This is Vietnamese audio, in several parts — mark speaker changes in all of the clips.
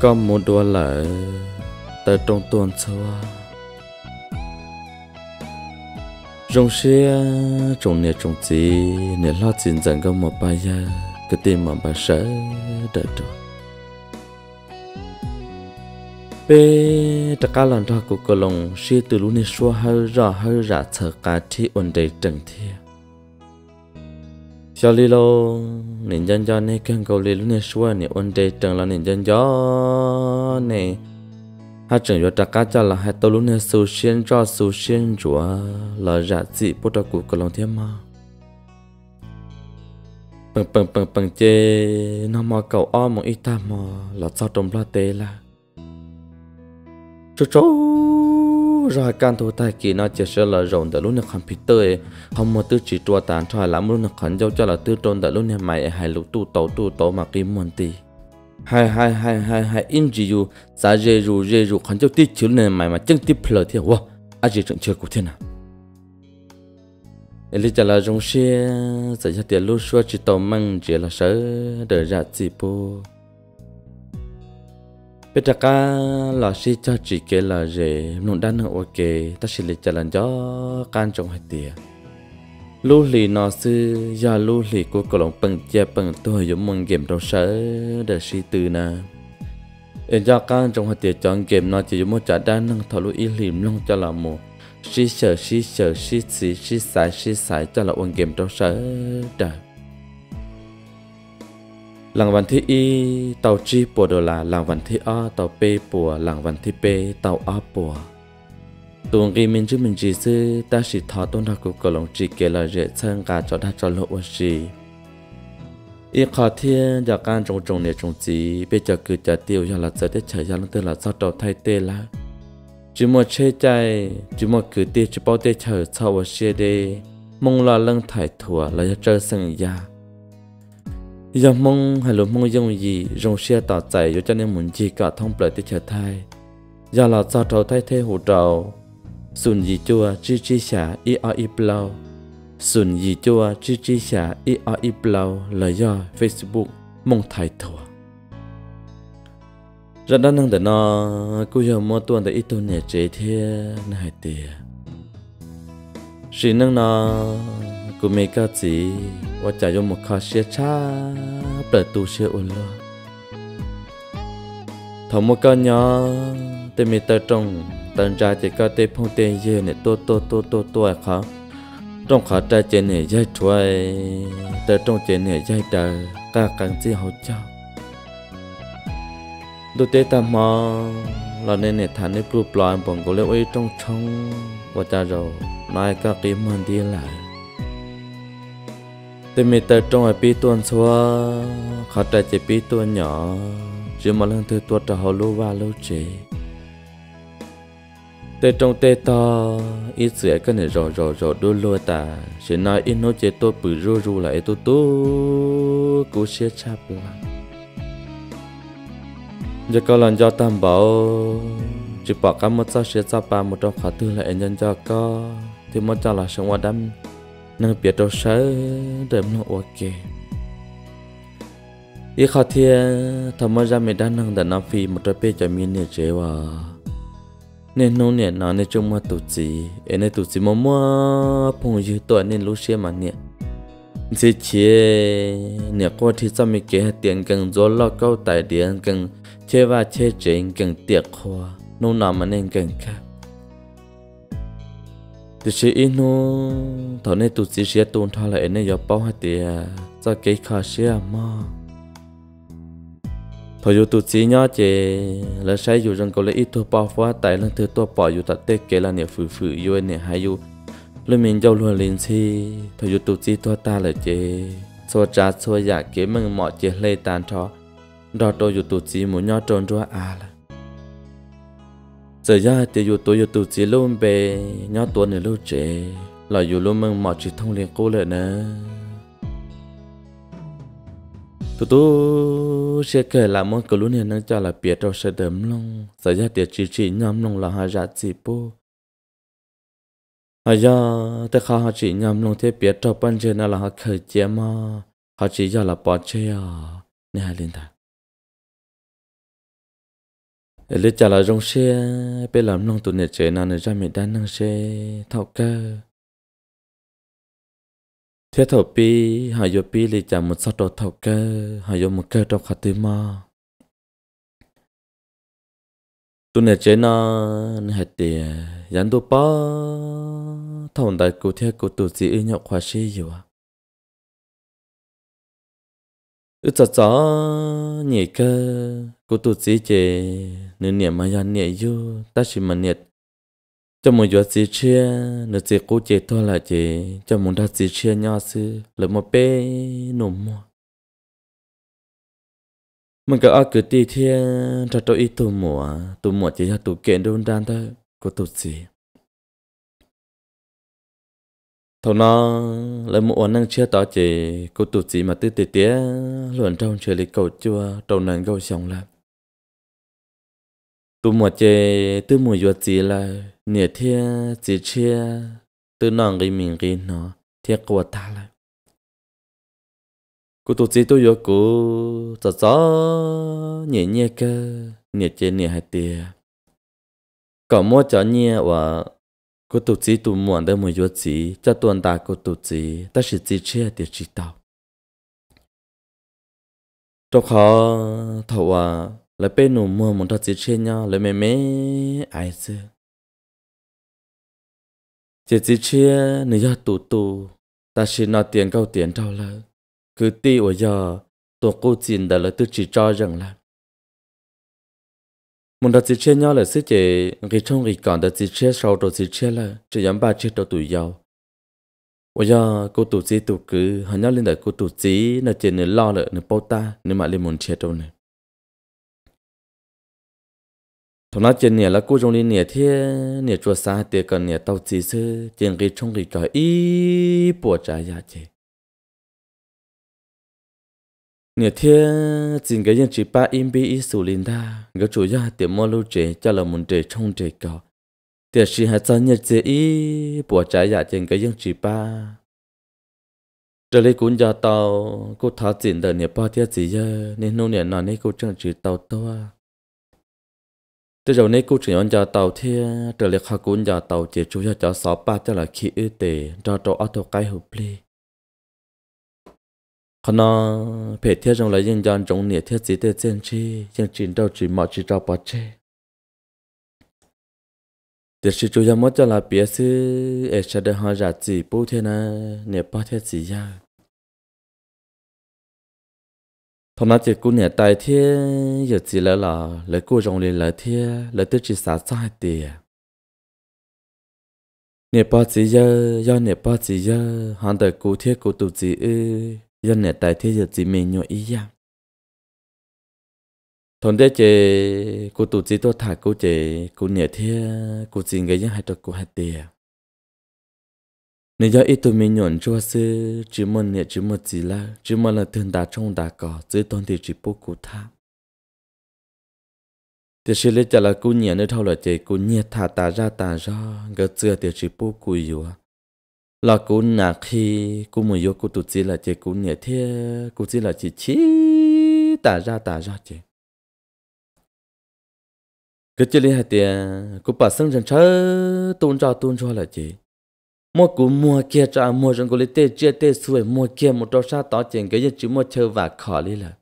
Speaker 1: có một đùa lại tại trong tuần xưa trong xe trong nhà trong chị nhà lo chuyện dần có một bài gia cứ tim mà bài sợ đợi trọ bé tất cả lần ra của cô lòng xe từ lúc này xua hơi rõ hơi rã thở cả thi ổn định trần thiên cho li lô nên dân cho nên cần cầu li lúc này xua nên ôn đề trường là nên dân cho nè ha trường cho trạc cả cho là hai tàu lúc này sưu xuyên cho sưu xuyên chúa là giả dị bút ra cụ cầu lòng thiên mà bằng bằng bằng bằng chê nó mà cầu o mong ít ta mà là sao trong la tê là chú chú ra can thủ tài kỳ nó chỉ sẽ là rộng để lúc nào khăn pít tơi không mà tư chỉ trua tàn thoại lắm lúc nào khăn giao cho là tư trôn để lúc nào mày hay lúc tu tàu tu tàu mà kim mòn tì hai hai hai hai hai in gì dù giá dê dù dê dù khăn giao tí chữ này mày mà chân tí phở thì wow à gì chuyện chơi cụ thiên à Lý trả là rong xe, sẽ cho tiền lúc xua chỉ tàu mang chỉ là sợ đợi ra chỉ bố bây giờ cả là si cho chỉ kể là dễ nụn đan hậu ok ta sẽ lấy trả lần cho can trọng hạt tiền lũ lì nó sư do lũ lì của cổ lồng bằng chia bằng tôi giống mong game trong sở để si tư nè yên do can trọng hạt tiền chọn game nó chỉ giống một trả đan năng thọ lũ y lìm long cho là một si sợ si sợ si si si sai si sai cho là ôn game trong sở đời หลังวันที่อีเต่าจีปัวดลาหลังวันที่อ้อเต่าเปปัวหลังวันที่เปเต่าอ้อปัวตัวกีมินชื่อมินจีซื้อแต่สิทอต้นทักกุกลงจีเกลเจเชิงกาจอดจอลวจีอีข้อเทียนจากการจงจงเนี่ยจงจีเปจะกิดจะเตียวยาละเจได้เฉยยาละเตละซอดไทยเตละจโมวเชใจจโมวคือเตียวจเป้อเตียวเฉยชาวเชียเดมงลาเรื่องถ่ายถั่วแล้วจะเจอสังยา giờ mong hay lúc mong dùng gì dùng xe tỏ chạy cho cho nên muốn gì cả thông bởi tiết trở thai giờ là sao trâu thay thế hồ trâu sùn gì chua chi chi xả y o y plau sùn gì chua chi chi xả y o y plau là do facebook mong thái thua ra đó năng để nó cứ giờ mua tuần để ít tuần nhẹ chế thế này tiề xin năng nó กูไม่ก็จีว่าจะยมคาเชียชาเปิดตูเชียอุลอทำมก็ยอแต่มีตาตรงตันจาจะก็เตพงเตเยเนี่ยตัวตัวตัวตัวตัวเขาตรงขาใจเจเนี่ยย้ายถวยแต่ตรงเจเนี่ยย้ายตากากังจีเขาเจ้าดูเตตามอเราเนี่ยเนี่ยฐานในปลูกปลอยผมก็เลยไว้ตรงช่องว่าจะเรานายก็กิมันดีหลาย tôi mệt tờ trong ở pi tuần xóa khó trái chỉ pi tuần nhỏ chứ mà lần thứ tuột trở hồ lô và lô chế tê trong tê to ít sửa cái này rò rò rò đôi lô ta sẽ nói ít nói chế tôi bự rô rô lại tôi tu cố xe chạp là giờ có lần cho tam bảo chỉ bỏ cái mất sao xe chạp ba một trong khóa tư lại nhân cho có thì mất cho là sống hoạt đâm nâng biệt đồ sớ đẹp nó ok ý khó thiên thầm mơ ra mình đang nâng đã nắp phi một trái bê cho mình nè chế hòa nên nô nè nó nên chung mơ tụ chỉ ế nên tụ chỉ mơ mơ phùng dư tuổi nên lúc xe mà nè dễ chế nè qua thì sao mình kế tiền cần gió lo câu tài điện cần chế và chế chế cần tiệc hoa nô nào mà nên cần khác thì chỉ ít nó thằng này tụt chỉ sẽ tồn thà lại này giờ bao hai tiền cho cái khả sẽ mà thằng yêu tụt chỉ nhá chị là sai yêu rằng có lẽ ít thôi bao phá tại lần thứ tôi bỏ yêu tạt tết kể là nè phử phử yêu anh nè hai yêu lúc mình giao luôn liền chi thằng yêu tụt chỉ tôi ta là chị xóa trả xóa giả kế mừng mọi chị lây tàn thọ đó tôi yêu tụt chỉ muốn nhá trốn ra à là giờ ra thì dù tôi dù tụ chỉ luôn về nhau tuần nữa lâu trễ là dù luôn mừng mọi chuyện thông liền cô lệ nè tụ tụ sẽ kể lại mọi câu luôn hiện đang cho là biệt trong sẽ đấm long giờ ra thì chỉ chỉ nhắm long là hai giá chỉ bố à giờ tất cả họ chỉ nhắm long thế biệt trong bên trên là họ khởi chế mà họ chỉ giờ là bỏ chơi à nè linh ta lỡ trả lại rong xe bé làm nông tụi nè trẻ nào nè ra mẹ đan năng xe thao cơ thế thầu pi hà yo pi lì trả một sát đồ thao cơ hà yo một cơ trong khát tư mà tụi nè trẻ nào nè hạt tiền dán đồ bó thằng đại cụ thế cụ tuổi gì ư nhậu khoa xe gì à ư cho cho nhỉ cơ cô tu sĩ chè nửa niệm mà yan nhẹ yêu ta chỉ mà nhiệt cho một giọt sĩ chia nửa sĩ cô chè to là chè cho một đa sĩ chia nhau sư lỡ một bé nổ mò mình cả ở cứ ti thiên cho tôi ít tu mùa tu mùa chỉ cho tu kiện đơn đan thôi cô tu sĩ thầu nó lấy một năng chưa tỏ chỉ cô tụt chỉ mà tư tỉ tía luận trong chơi lịch cầu chua đầu nền gâu xong là tụ mùa chê tư mùa yuột chỉ là nhẹ thia chỉ chia tư nòng cái mình cái nó thia quá ta là cô tụt chỉ tôi yuột cô gió gió nhẹ nhẹ cơ nhẹ chê nhẹ hai tia có mua chó nhẹ và cô tụ chỉ tụ muộn đỡ mùi yuột chỉ cho tuần ta cô tụ chỉ ta sẽ chỉ chia để chỉ tao cho khó thầu à là bên nụ mưa muốn ta chỉ chia nhau là mẹ mẹ ai chứ chỉ chỉ chia nữ do tụ tụ ta sẽ nói tiền câu tiền trao lỡ cứ ti ở giờ tổ cô chín đã là tôi chỉ cho rằng là muốn đặt chỉ chia nhau là sẽ chỉ cái trong cái còn đặt chỉ chia sau rồi chỉ chia là chỉ dám ba chia đầu tuổi giàu bây giờ cô tụ chỉ tụ cứ hẳn nhau lên đời cô tụ chỉ là chỉ nên lo là nên bao ta nên mà lên muốn chia đâu này thằng nó chỉ nè là cô trong đi nè thế nè chùa xa tiệc còn nè tàu chỉ sư chỉ cái trong cái cái ý bỏ trái giá chứ ngày thiên chính cái dân chỉ ba im bi ý sủ linh đa cái chủ gia tiệm mua lưu trẻ cho là muốn trẻ trong trẻ cọ tiệm sĩ hạt sao nhật dễ ý bỏ trái giả dạ chính cái dân chỉ ba trở lại cũng giờ tàu cô tháo tiền đời nửa ba tiết gì giờ nên nô nửa nào nên cô chẳng chỉ tàu to từ rồi nay cô chỉ nhận giờ tàu thế, trở lại khá cũng giờ tàu chỉ chủ gia cho sáu ba cho là khi ư tề cho cho auto cái hụp lý khả năng phải thiết trong lại dân gian trong nền thiết gì để dân chi dân chiến đâu chỉ mọi chỉ trao bỏ chê để sự chủ yếu mất cho là biết sự ở e sẽ được họ giả gì bố thế na nền bỏ thiết gì ya thằng nó chỉ cú nền tài thiết giờ chỉ là là lấy cú trong liền là thiết lấy tức chỉ xả sai tiền nền bỏ gì ya ya nền bỏ gì ya hắn đời cú thiết cú tu gì ư dân nè tài thế giờ chỉ mình nhỏ ý ya à. thằng đấy chị cô tổ chỉ tôi thả cô chế cô nè thế cô xin người dân hai tộc cô hai tiền à. nếu giờ ít tụi mình nhọn cho sư chỉ một nè chỉ một gì là chỉ một là thường đá trong đá cỏ dưới toàn thì chỉ bố cô thả thì sẽ lấy trả là cô nhẹ nơi thâu là chế cô nhẹ thả ta ra ta ra gỡ chưa thì chỉ bố cô yêu là cú nà khi cú mù yêu cú tụt chỉ là chỉ cú nhẹ thế cú chỉ là chỉ chỉ tả ra tả ra chứ cái chỉ liên hệ tiền cú bà sân chân chơi tôn cho tôn cho là chứ mua cú mua kia cho mua rồi cú lấy tê chia tê xuôi mua kia một trâu sa tỏ chuyện cái gì chỉ mua chơi và khó đi là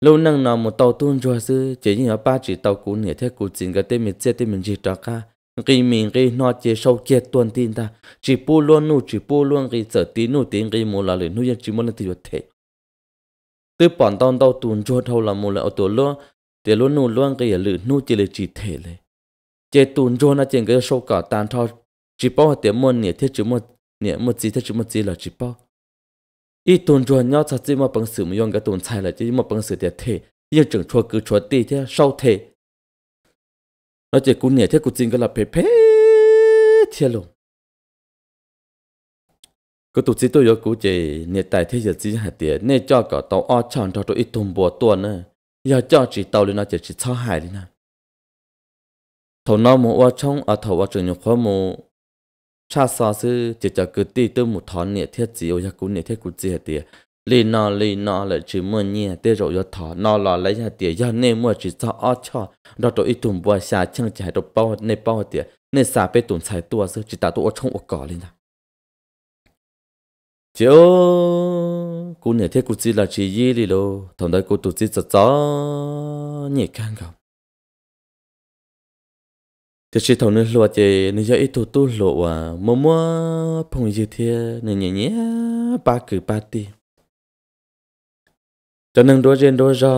Speaker 1: lâu năng nào một tàu tôn cho sư chỉ như ở ba chỉ tàu cú nhẹ thế cú chỉ cái tê mình chơi tê mình chỉ cho cả cái mình cái nó chỉ sau kia tuần tin ta chỉ bu luôn nu chỉ bu luôn cái giờ tí nu tiếng cái mua là lấy nu chỉ muốn là tiêu thế từ bản tao tao tuần cho thâu là mua là ở tổ luôn để luôn nu luôn cái lấy nu chỉ là chỉ thế lấy chỉ tuần cho nó chỉ cái sau cả tan thao chỉ bao tiền mua nhẹ thế chỉ mua nhẹ mua gì thế chỉ mua gì là chỉ bao ít tuần cho nhau thật chỉ mà bằng sự mà dùng cái tuần sai là chỉ mà bằng sự để thế nhưng chẳng cho cứ cho tí thế sau thế nó chỉ cún nhẹ thế cún chính cái là phê phê thiệt luôn cứ tụt chỉ tôi yếu cú chỉ nhẹ tại thế giờ chỉ hạt tiền nên cho cả tàu o chọn cho tôi ít thùng bùa tuần nữa giờ cho chỉ tàu lên nó chỉ chỉ cho hại đi nè thầu nó mua ở chong ở thầu ở trường nhiều khoa mua cha sa sư chỉ cho cứ tì tư một thón nhẹ thiết chỉ yếu cún nhẹ thế cún chỉ hạt tiền lì nọ lì nọ là chỉ mua nhẹ để rồi cho thọ nọ lọ lấy ra tiền cho nên mua chỉ cho ở cho đó tôi ít tụm bùa xà chân chạy đồ bao nè bao tiền nè xà bê tụm xài tua sư chỉ tạo tôi ở trong ở cỏ lên nè chiếu cô nè thế cô chỉ là chỉ gì đi lô thằng đấy cô tụi chỉ cho cho nhẹ can không thế chỉ thằng nó lo chơi nó giờ ít tụi tụi lo à mua mua phong gì thế nè nhẹ nhẹ ba cử ba tiền cho nên đôi diện đôi ra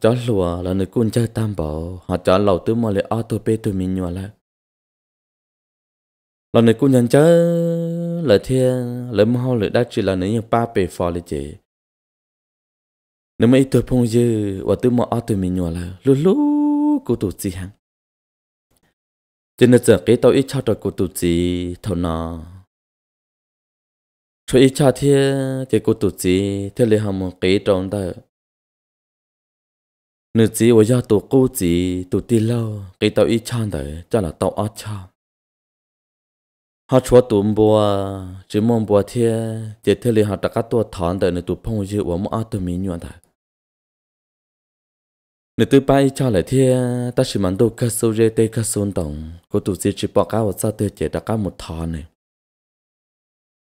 Speaker 1: cho lùa là người cún chơi tam bảo họ cho lẩu tứ mò lại auto bê tụi mình nhua lại là người cún nhận chơi là thiên là mau lại đã chỉ là người như ba bề phò lại chế nếu mà ít tuổi phong dư và tứ mò auto mình nhua lại lú lú cô tụt gì hăng cho nên giờ cái tao ít cho rồi cô tụt gì thầu nó cho ít cho thiên cái cô tụt gì thế là hầm cái trong đó nữ chỉ với do tổ cô chỉ tổ ti lâu cái tàu ít chan đấy cho là tàu ác cha họ chúa tổ bùa chỉ mong bùa thế để thề liền họ đặt các tổ thán đấy nữ tổ phong dữ và mua tổ mỹ nhuận đấy nữ tư bay cho lại thế ta chỉ mang đồ cá sấu rê tê cá sấu đồng cô tổ chỉ chỉ bỏ cá vào sao tê chỉ đặt các một thán này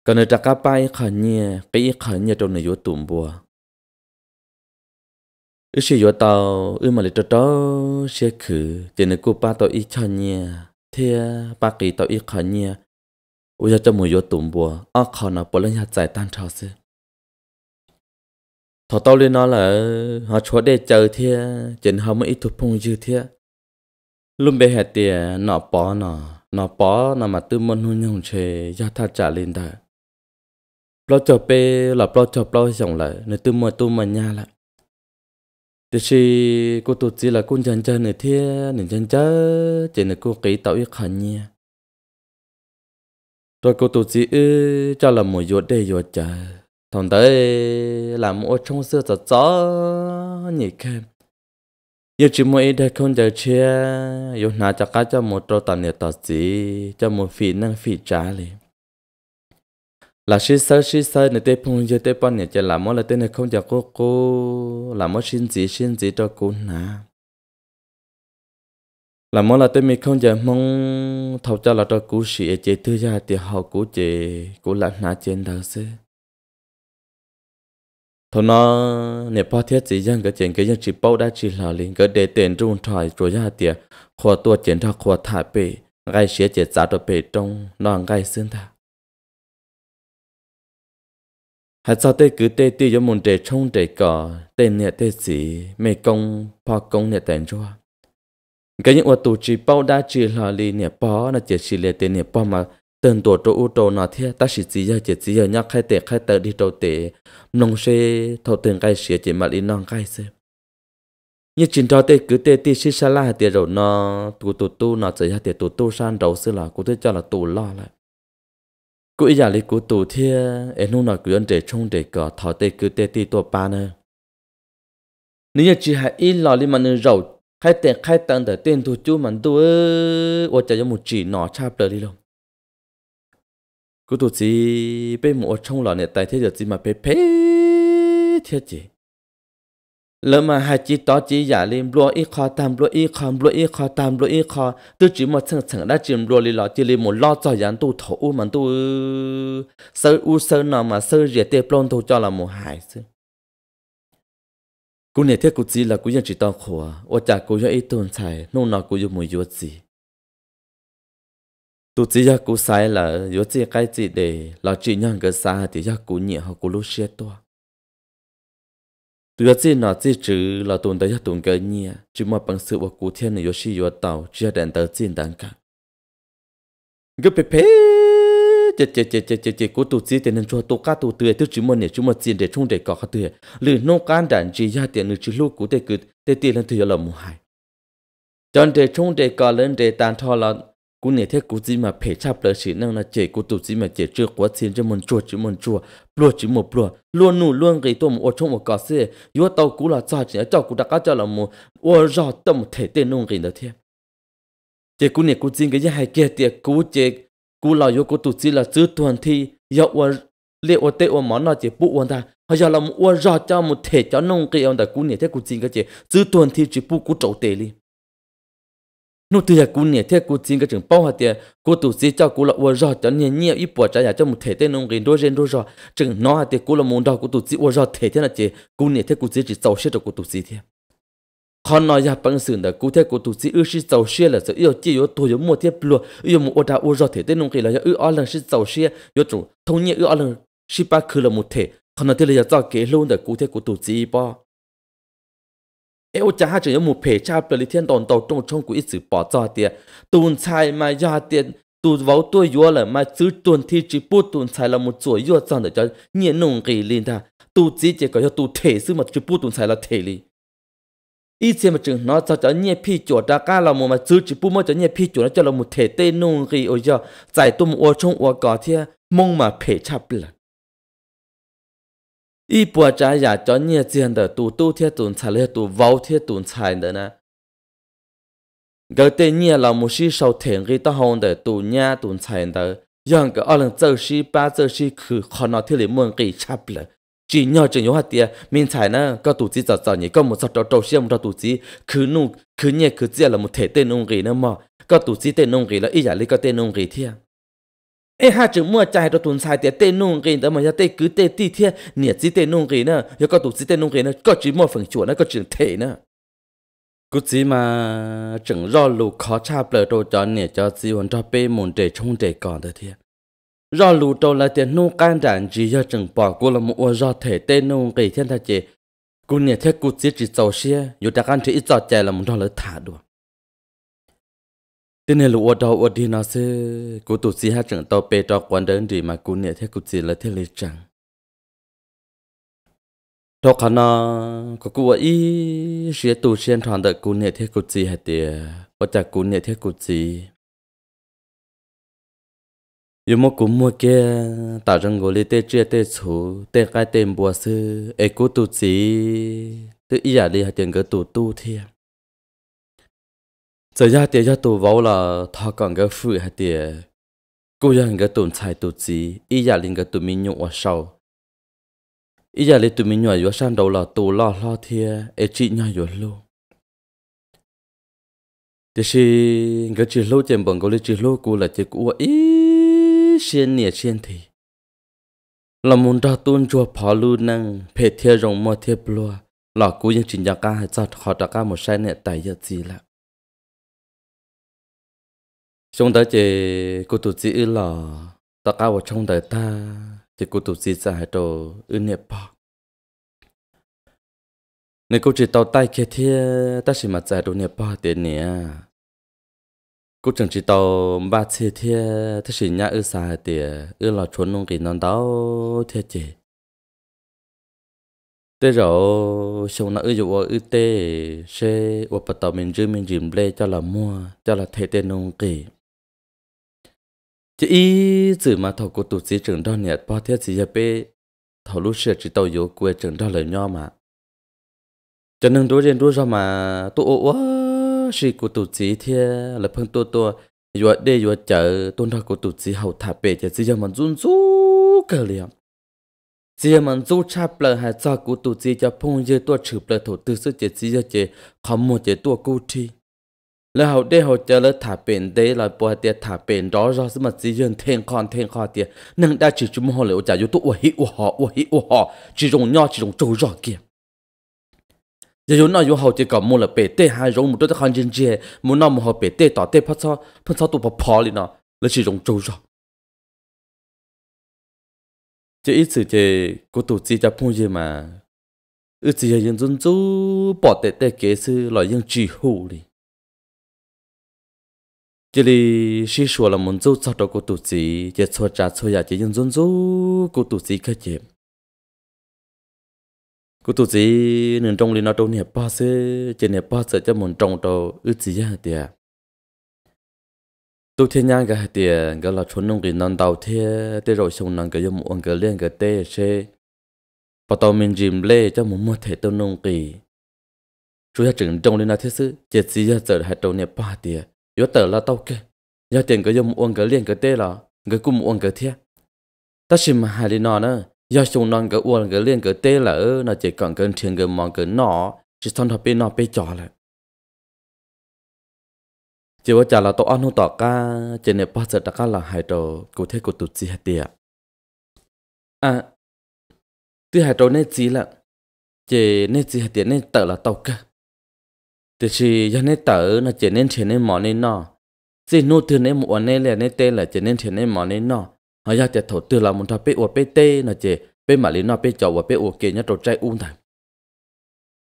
Speaker 1: còn nữ đặt các bay khẩn nhẹ cái khẩn nhẹ trong nữ yếu tổ bùa ư sĩ yo tao ư mà lệ cho đó sẽ khử tiền này cô ba tàu ít cho nha thế ba kỳ tàu ít khó nha ôi giờ cho mùi yo tụm bùa ở khó nào bỏ lên nhà giải tan trào sư thọ tao lên nó là họ chúa để chờ thế chỉnh họ mới ít thuộc phong dư thế luôn bề hạt tiền nọ bỏ nọ nọ bỏ nọ mà tư môn hôn nhông chơi do tha trả lên đời lo cho bê là lo cho lo dòng lại nơi tư môn tu môn nhà lại thì chỉ cô tụt chỉ là cô chân chân này thế nên chân chân chỉ là cô kỹ tạo ý khẩn nha rồi cô tụt chỉ ư ừ, cho là một yuột đây yuột chờ thằng đấy là một trong xưa cho gió nhỉ kem giờ chỉ mỗi đây không chờ chia yêu nà chắc cá cho một trâu tàn nhiệt tạt chỉ cho một phí năng phí trả liền là xí sơ xí sơ này tê phong giờ tê bọn này chả làm món là tê này không chả cô cô làm món xin gì xin gì cho cô nà làm món là tê mình không chả mong thầu cho là cho cô sĩ e chế tư gia thì họ cô chế cô lãn nà trên đầu xế thôi nó nè bao thiết gì dân cái chuyện cái dân chỉ bao đã chỉ là liền cái để tiền trung thoại rồi ra tiệt khoa tua chuyện ra khoa thả bể gai xé chế giá đồ bể trong non gai xương thả hạt sao tê cứ tê tiêu cho môn trẻ trông trẻ cỏ tê nè tê sĩ mê công pa công nè tèn cho cái những vật tù chỉ bao đa chỉ là li nè bó là chỉ chỉ lệ tê nè bỏ mà tên tổ chỗ u tổ nọ thế ta chỉ chỉ giờ chỉ chỉ giờ nhắc khai tệ khai tờ đi đầu tệ nông sê thọ tiền cái xe chỉ mà đi non cái xe như chính cho tê cứ tê tê xí xa la tê rồi nọ tu tu tù nó chỉ là tê tu tù san đầu xưa là cũng thế cho là tu lo lại cú ý giả lý cú tù thia em nung nói cứ ăn để chung để cỏ thọ tê cứ tê ti tua ba nè nếu chỉ hay ít lo li mà nên rầu khai tiền khai tăng để tiền thu chú mình tu ơ ô chả giống một chỉ nọ chạp đời đi lông. cú tù chỉ bên một chung lò này tại thế giờ chỉ mà bé bé thiết chỉ lỡ mà hai chỉ đó chỉ giả lên lo ít khó tam lo ít khó lo ít khó tam lo ít khó tôi chỉ một thằng thằng đã chìm lo lì lọ chỉ lì một lo cho dán tu thổ u mà tu sơ u sơ nào mà sơ dễ tê plon tu cho là một hại chứ cú này thế cú chỉ là cú dân chỉ tao khổ ô chả cú cho ít tuần xài nô nọ cú dùng mùi yếu gì tu chỉ cho cú sai là yếu gì cái gì để lo chỉ nhận cái xa thì cho cú nhẹ hoặc cú lúc xe toa ตัวจีน่าจีจือเราตุนแต่ยตุนเกินเนี่ยจึงมาปังสือว่ากูเทียนอยู่ชีอยู่เต่าเจียแดนเตอร์จีนดังกันก็เป๊ะเป๊ะเจเจเจเจเจเจกูตุจีเต็นชัวตุก้าตุเตือตุจึงมันเนี่ยจึงมาจีนเดชงเด็กก่อเขาเตือหรือโนการดันจีญาเตียนหรือจีลูกกูเตกึดเตตีนันเตือเราหมู่หายจนเดชงเด็กก่อเล่นเดตานทอเรา cú nè thế cú gì mà phải chạp lỡ chỉ năng là chế cú tụt gì mà chế chưa quá xin cho mình chua chứ mình chua plua chứ một plua luôn nụ luôn cái tôm ở trong một cỏ xe yếu tàu cú là sao chứ, cháu cú đã cá cho là một ô rõ tâm thể tên nông cái đó thế chế cú nè cú gì cái gì hay kia tiệt cú chế cú là yếu cú tụt gì là chữ toàn thi yếu ô liệu ô tê ô món là chế bụng ô ta hay giờ là một ô rõ cho một thể cho nông cái ông ta cú nè thế cú gì cái chế chữ toàn thi chỉ bụng cú trâu tê đi nô tư cô nè thế cô xin cái trường bao hạt tiền cô tụ sĩ cho cô là ua rò cho nhẹ nhẹ ít bỏ trả nhà cho một thể tên ông gìn đôi trên đôi rò trường nó hạt tiền cô là muốn đào cô tụ sĩ ua rò thể thế là chị cô nè thế cô sĩ chỉ giàu xe cho cô tụ sĩ thế con nói ra bằng sự là cô thế cô tụ sĩ ư sĩ giàu xe là sự yêu chi yêu tôi yêu mua thế lúa yêu mua đào ua rò thể tên ông gìn là yêu ở lần sĩ giàu xe yêu chủ thông nhẹ yêu ở lần sĩ ba cứ là một thể con nói thế là cho kế luôn là cô thế cô tụ sĩ bao เออจ้าจะยมูเพชาเปริเทียนตอนตอตรงช่องกูอิสืปอจอเตียตูนชายมายาเตียตูวาตัวยัวเลยมาซื้อตวนที่จีปูตูนชายละมุจวยยัวจังเดี๋ยวจะเนี่ยนงกีลินท่าตูจีเจก็ยตูเทซื้อมาจีปูตูนชายละเทลีอีเสียมาจึงนอจะจะเนี่ยพี่จวดดาก้าละมูมาซื้อจีปูมาจะเนี่ยพี่จวดแล้วจะละมุเทเตนงกีโอยใจตุ้มอัวชงอัวก่อเทียมงมาเพชาเปล่า一波咱也叫你见的都都天总裁了，都老天总裁的呢。个对你老母是少听给到红的，都伢总裁的，养个二零走西八走西去，看那天里门给差不了。chỉ nhờ chỉ nhớ hạt tiền mình phải na có tụ chỉ giờ giờ nhỉ có một sọt đầu xe một tụ chỉ cứ nung cứ nhẹ cứ chia là một thể tên nung gì nữa mà có tụ chỉ tên nung gì là ý giả lý có tên nung gì ai ha chữ mua chạy đồ tuần sai tiệt tên nung cái đó mà ra tên cứ tên ti thiệt nhiệt gì tên nung cái nữa giờ có tụ gì tên nung cái nữa có chỉ mua phần chuột nó có chữ thể nữa cứ chỉ mà chừng do lù khó cha bờ đồ cho nhiệt cho gì hoàn cho bê mồn để chung để còn thôi thiệt do lù đồ là tiền nung can đàn gì giờ chẳng bỏ cô là mua do thể tên nung cái thiên ta chỉ cô nhiệt thế cô chỉ chỉ giàu xe dù đã can chỉ ít giàu chè là muốn đó là thả được Tên này lụa đầu ở đi nó sẽ cố tụ sĩ hai chẳng tàu bê trò quan đơn gì mà cố nhẹ thế cố chỉ là thế lý chẳng. Đó khả năng có cố ý sẽ tụ xuyên thằng đợi cố nhẹ thế cố chỉ hay tìa ở chả cố nhẹ thế cố chỉ. Yêu mô cố mua kia tạo rằng ngồi lý tê chia tê chú tê cái tên bùa sư ế cố tụ sĩ tự ý giả đi hay tiền gỡ tụ tu thiêng giờ ra tiệt ra tù vào là thọ còn cái phụ hay tiệt cô ra cái tổn tài tụ gì ý giả lên cái tụ mình nhậu ở sau ý giả lên tụ mình nhậu ở sang đầu là tù lo lo thiệt ấy chị nhau rồi luôn thì cái chỉ lô trên bằng cái lấy chỉ lâu cô là chỉ cô ý xiên nhẹ xiên thì là muốn ra tuôn chùa phá lưu năng phê thiệt rồng mơ thiệt lúa là cô những chuyện nhà ca hay sao họ đã ca một sai nhẹ tại giờ gì lại chúng ta chỉ cụ tụ sĩ là ta cao vào trong đời ta thì cụ tụ sĩ sẽ đồ ư niệm phật nếu cố chỉ tao tay kia thia ta chỉ mà giải đồ niệm phật tiền nè cố chẳng chỉ tao ba chi thia ta chỉ nhã ư xài tiền ư là chốn nông kỳ non đó thia chỉ thế rồi xong nó ư dụ ư tê xe ủa bắt đầu mình dư mình dìm lê cho là mua cho là thế tên nông kỳ chỉ ý chỉ mà thầu của tụt sĩ trường đo nhiệt bao thiết sĩ hiệp bê thầu lúc sửa chỉ tàu yếu quê trường đo lời nho mà cho nên đối diện đối ra mà tụ ô chỉ sĩ của tụt sĩ thiê là phân tụ tụ vừa đê yếu chở tôn đo của tụt sĩ hậu thả bê chỉ sĩ mà run rú cờ liệm sĩ mà run cha bờ hay cho của tụt sĩ cho phong dư tụ trừ bờ thổ tư sự chỉ sĩ cho chỉ không một chỉ tụ cụ thi lỡ hậu đế hậu chờ lỡ thả bền đế là bỏ tiệt thả bền đó rồi mà chỉ riêng thiên con thiên con tiệt nâng đã chỉ chúng họ liệu trả yếu tố của hị của họ của hị của họ chỉ dùng nho chỉ dùng trâu rõ kia giờ yếu nói yếu hậu chỉ cầm mua là bể tê hai giống một đứa con riêng chia muốn nói một họ bể tê tỏ tê phát sao phát sao tụ bỏ bỏ liền nó là chỉ dùng trâu rõ chỉ ít sự chỉ của tụ chỉ cho phong gì mà ư chỉ là dân chú bỏ tê tê kế sư là những chỉ hữu liền chỉ là sĩ sửa là muốn giúp cho đó cô tụt sĩ chỉ xóa trả cho nhà chỉ dùng dân giúp cô tụt sĩ cái gì cô tụt sĩ nên trong li nó đâu nè ba sẽ chỉ nè ba sẽ cho muốn trong đó ước gì hả tiệt tu thiên nhang cái tiệt cái là chuẩn nông cái non đầu thế để rồi xong nông cái dùng ăn cái liên cái tê xe bắt đầu mình dìm lê cho muốn mua thể tao nông kỳ chú ya chừng trong li nó thế sự chỉ gì giờ hạt đầu nè ba tiệt yếu tờ là tao kê nhờ tiền cái dùng uống cái liền cái tê là cái cùng uống cái thiệt ta xin mà hài đi nó nữa giờ chúng non cái uống cái liền cái tê là ơ nó chỉ còn cái tiền cái món cái nọ chỉ thon thập bên nọ bên trò lại chỉ có chả là tao ăn hút tỏ ca chỉ này bao giờ đã là hai trò cụ thể của tụt gì hết tiệt à từ hai trò nên gì là chỉ nên gì hết tiệt nên tờ là tao cả thì chỉ dân nên tớ nó chỉ nên chuyển nên mỏ nên nọ chỉ nô từ nên một nên là nên tê là chỉ nên chuyển nên mỏ nên nọ họ ra thì thổ từ là muốn thọ bê uo bê tê là chỉ bê mà lý nọ bê chậu và bê uo kia nhá trộn trai uông thằng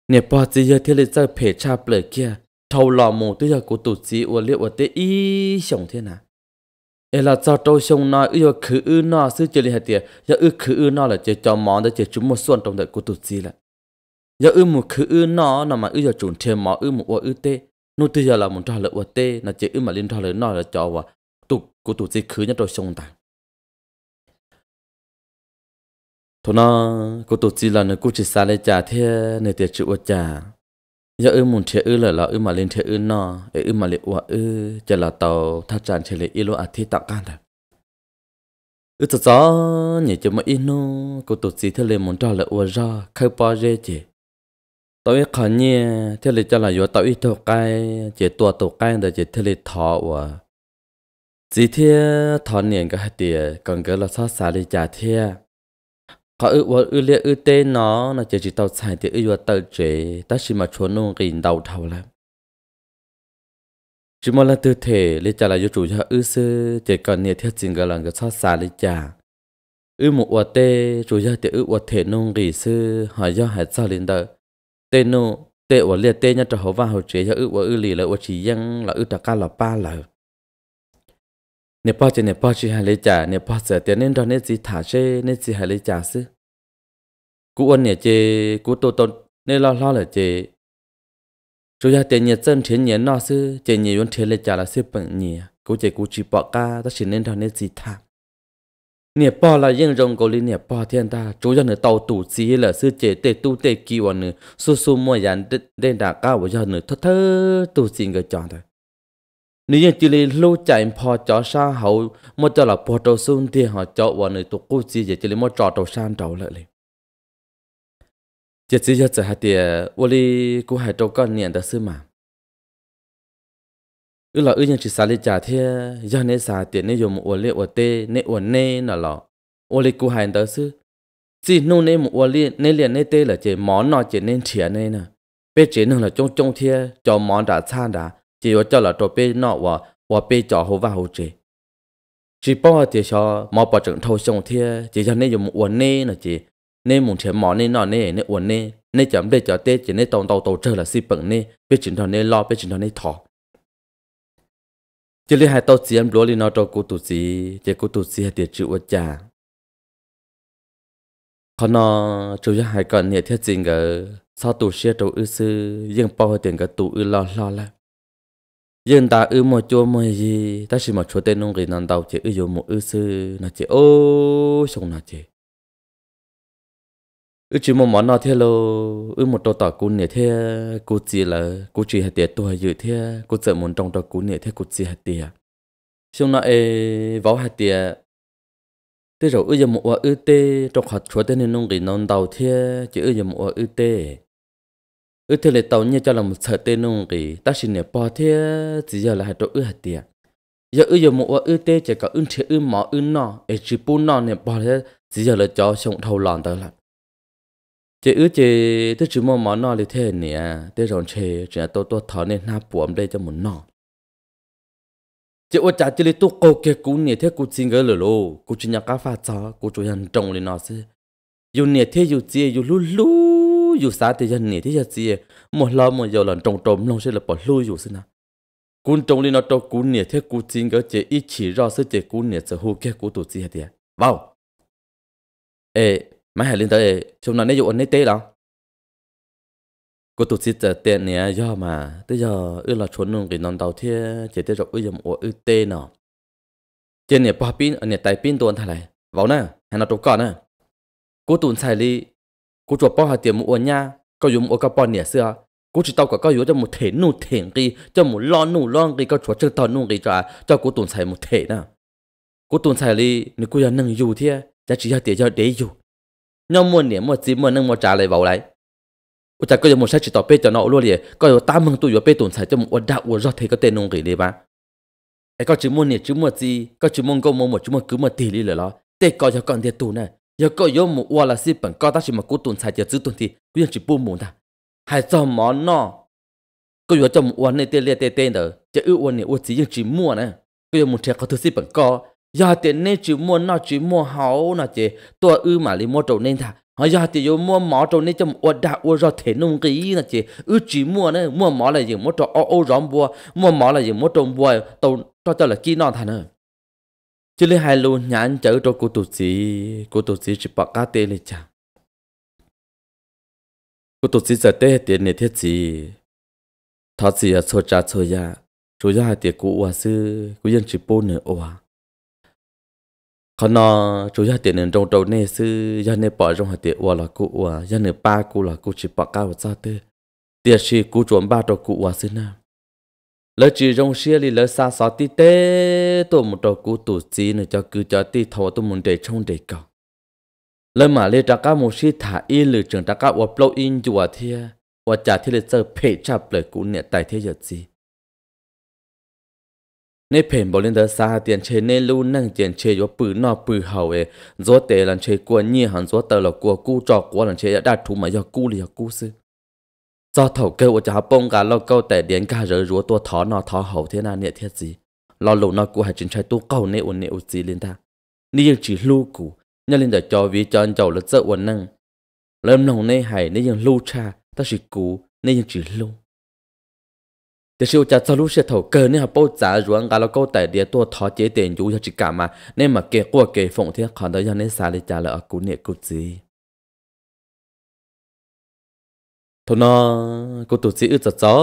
Speaker 1: nè bỏ chỉ giờ thì lấy ra phê cha bể kia thâu lò mù tới giờ của tụt chỉ uo liệu uo tê ý sống thế nào ê là cho trâu sông nó ư khứ ư nó sư chỉ lý hạt tiệt giờ là chỉ cho món đó chỉ chúng một xuân trong đời của tụ chỉ là giờ ư một cứ ư nó nó mà ư giờ chuẩn thêm mà ư một quả ư tê nô tư giờ là một trò lợi quả tê là chỉ ư mà liên trò lợi nó là cho và tụ của tụ gì cứ nhất rồi xong ta thôi nó cô tụ gì là nó cô chỉ xa lên trả thế này tiệt chịu trả giờ ư một thế ư là là ư mà liên thế ư nó ư mà liên quả ư chỉ là tàu thắt tràn thế là ilo à thi tặng can thôi ư thật rõ nhỉ chỉ mà ino cô tụ gì thế lên một trò lợi quả ra khơi bao dễ chỉ tôi khó nhỉ thế là cho là vừa tôi thổ cái chỉ tua tổ cái rồi chỉ thế là thọ và chỉ thế thọ niệm cái tiền còn cái là sao xả đi trả thế có ư vợ ư liệt ư tê nó là chỉ chỉ tàu xài thì ư vừa tàu chế ta chỉ mà trốn nông cái đầu thầu lắm chỉ mà là tư thể lấy trả là vô chủ cho ư sư chỉ còn niệm thiết chính cái là cái sao xả đi trả ư một vợ tê chủ cho thì ư vợ thể nông cái sư hỏi do hải sao lên đời tên nô tên ủa liệt tên nhá cho hổ vào hậu chế cho ư ủa ư lì là ủa chỉ dân là ư ta ca là ba là nè bao chè nè bao chè hai lấy trả nè bao giờ tiền nên đó nên gì thả chê nên gì hai lấy trả sư cú ôn nè chế cú tô tô nên lo lo là chế chú ya tiền nhiệt dân thiên nhiệt nọ sư tiền nhiệt vốn thiên lấy trả là sư bằng nhiệt cú chế cú chỉ bỏ ca ta chỉ nên đó nên gì thả nè bà là yên rồng cầu lên nè bà thiên ta chú cho nửa tàu tủ xí là sư chế tê tu tê kỳ và nửa su su mua dàn đen đà cao và cho nửa thất thơ tủ xí người chọn thôi nếu như chỉ lấy lưu chạy phò cho sa hậu mà cho là bò trâu xung thì họ cho và nửa tu cú xí chỉ lấy mà trò trâu san trâu lại liền chỉ chỉ cho hai tiền vô lý cú hai trâu con nè ta sư mà ừ là ừ nhân chỉ xả lý trả thế do nên xả tiền nên dùng ổn lệ ổn tê nên ổn nê nọ lọ ổn lệ cụ hành tớ sư chỉ nô nên một ổn lệ nên liền nên tê là chỉ món nọ chỉ nên chia nên nè bê chỉ nên là trông trông thế cho món đã xa đã chỉ có cho là cho bê nọ và và bê cho hồ và hồ chỉ, chỉ bao thì cho mò bỏ trận thâu xong thế chỉ cho nên dùng ổn nê là chỉ nên muốn chế món nên nọ nê nên ổn nê nên chấm để cho tê chỉ nên tàu tàu tàu chơi là si bận nê bê chỉ thằng nê lo bê chỉ thằng nê thọ chỉ lấy hai tàu xiêm lúa lên nó cho cụ tụt gì chỉ cụ tụt gì hay tiệt chịu ở nhà còn nó chủ yếu hai con nhiệt thiết gì ngờ sao tụt xe tàu ư sư nhưng bao hơi tiền cái tụt ư lo lo lại nhưng ta ư một chỗ một gì ta chỉ một chỗ tên nông người nằm đầu chỉ ư dùng một ư sư nó chỉ ô xong nó chỉ ư chỉ một món nọ thế lo ư một đầu tỏ cún nè thế cú chỉ là cú chỉ hạt tiền tuổi dự thế cú sợ muốn trong tỏ cún nè thế cú chỉ hạt tiền xong nọ ê vào hạt tiền thế rồi ư giờ một ư tê trong hạt chúa tên nên nông kỳ non đầu thế chỉ ư giờ một ư tê ư thế lại tàu như cho là một sợ tên nông kỳ ta xin nè bỏ thế chỉ giờ là hạt chỗ ư hạt tiền giờ ư giờ một ư tê chỉ có ư chế ư mỏ ư nọ ê chỉ bu nọ nè bỏ thế chỉ giờ là cho xong thâu lòn tới lại chị ước chị tức chỉ mua món nọ thì thế nè thế rồi chị chỉ là tôi tôi thở nên na buồn đây cho một nọ chị ước chả chị lấy tôi câu kia cũ nè thế cũ xin gỡ lửa lô cũ chỉ nhà cá pha chó cũ chủ nhân trồng lên nó chứ dù nè thế dù chị dù lú lú dù xa thì dân nè thế giờ chị một lần một giờ lần trồng trộm lông sẽ là bỏ lú dù xí nào cún trồng lên nọ trâu cú nè thế cú xin gỡ chị ít chỉ rõ sự chị cú nè sẽ hô kia cũ tổ chị hết đi vào ê mấy hai linh tới chúng nó nấy dụ anh ấy tê lắm cô tụt xịt giờ tiền nè do mà tới giờ ư là chuẩn luôn cái non tàu thế chỉ tới rồi ư dùm ủa ư tê nọ trên nè bỏ pin ở nè tay pin tuần thay lại vào nè hẹn nó trục cọ nè cô tuần xài đi cô chuột bỏ hạt tiền mua nha có dùng ủa cái bọn nè xưa cô chỉ tao có có dùng cho một thể nụ thể đi cho một lo nụ lo đi có chuột chơi tao nụ đi cho cho cô tuần xài một thể nè cô tuần xài đi nếu cô giờ nâng dù thế chắc chỉ hai tiền cho để dù nhau mua niệm mua chỉ mua nâng mua trả lại vào lại ủa chả có một sách chỉ tỏ bê cho nó luôn liền có một tám mừng tụi bê tổn sai cho một ủa đạo ủa rót thấy có tên nông gì đi ba ai có chỉ mua niệm chỉ mua gì có chỉ mua công mua một chỉ mua cứ mua tỷ đi rồi đó tê có cho con tiền tù này giờ có yếu một ủa là xí bằng có ta chỉ mà cú tổn sai cho chữ tổn thì cứ chỉ buôn muốn ta hay cho món nó, có yếu cho một ủa này tê liệt tê tê nữa chỉ ưu ủa niệm ủa chỉ chỉ mua này có một trẻ có thứ xí bằng có giờ tiền nên chỉ mua nó chỉ mua hậu nó chỉ tôi ư mà li mua trâu nên thà họ giờ thì vô mua mỏ trâu nên trong ô đã ô rồi thế nông kỹ là chỉ ư chỉ mua nữa mua mỏ là gì mua trâu ô ô rõm bùa mua mỏ là gì mua trâu bùa tàu cho cho là kia non thà nữa chứ lấy hai luôn nhãn chở cho cô tổ gì cô tổ gì chỉ bạc cá tê lên chả cô tổ gì giờ tê tiền này thiết gì thật gì là xô cha xô ya chú ya hai tiền cũ à sư cú dân chỉ bốn nữa ồ เขานอจูยาเตียนจงโจเนซือยาเนปอจงหาเตียวละกูวะยาเนป้ากูละกูชิปะก้าวซาเตเตียชีกูจวนบ้าตัวกูวะซึนะแล้วจีจงเชียลีแล้วซาสอติเตตัวมุตัวกูตุจีเนจะกูจะตีทวตัวมุนเดชงเดกอแล้วมาเลจักก้ามูชิถาอีหรือจึงจักก้าวปลอินจัวเทียวจ่าที่เลเจอเพจจับเลยกูเนี่ยแต่เทียจีในเพนบอลินเดอร์ซาเตียนเชเนลูนั่งเตียนเชยว่าปืนนอปืนเฮาเอจัวเตลันเชกัวเนี่ยหันจัวเตลกัวกู้จอกกัวลันเชยดัดถูมายากู้เลยกู้ซึจอเถาเกวจะหาปงการเราเกาแต่เดียนกาเรรัวตัวถอนอถอเฮาเทนาเนี่ยเทียจีเราหลงนอกูหาจินใช้ตู้เก่าเนอุนเนอุจีลินตานี่ยังจีลูกูเนี่ยลินเดอร์จอวีจอนเจ้าละเจ้าวันนั่งเริ่มลงในไห้เนี่ยยังลูชาตาสิกูเนี่ยยังจีลูแต่ชิวจะจะรู้เสียเถอะเกินเนี่ยป้าจ๋าหลวงกาแล้วก็แต่เดียตัวทอเจเตียนยูจะจิกามาเนี่ยมาเกะกัวเกะฝงเที่ยขอนเดียนในสาลิจาเลยกูเนี่ยกูจีทุนอกูตุจีอึดจะจ้อ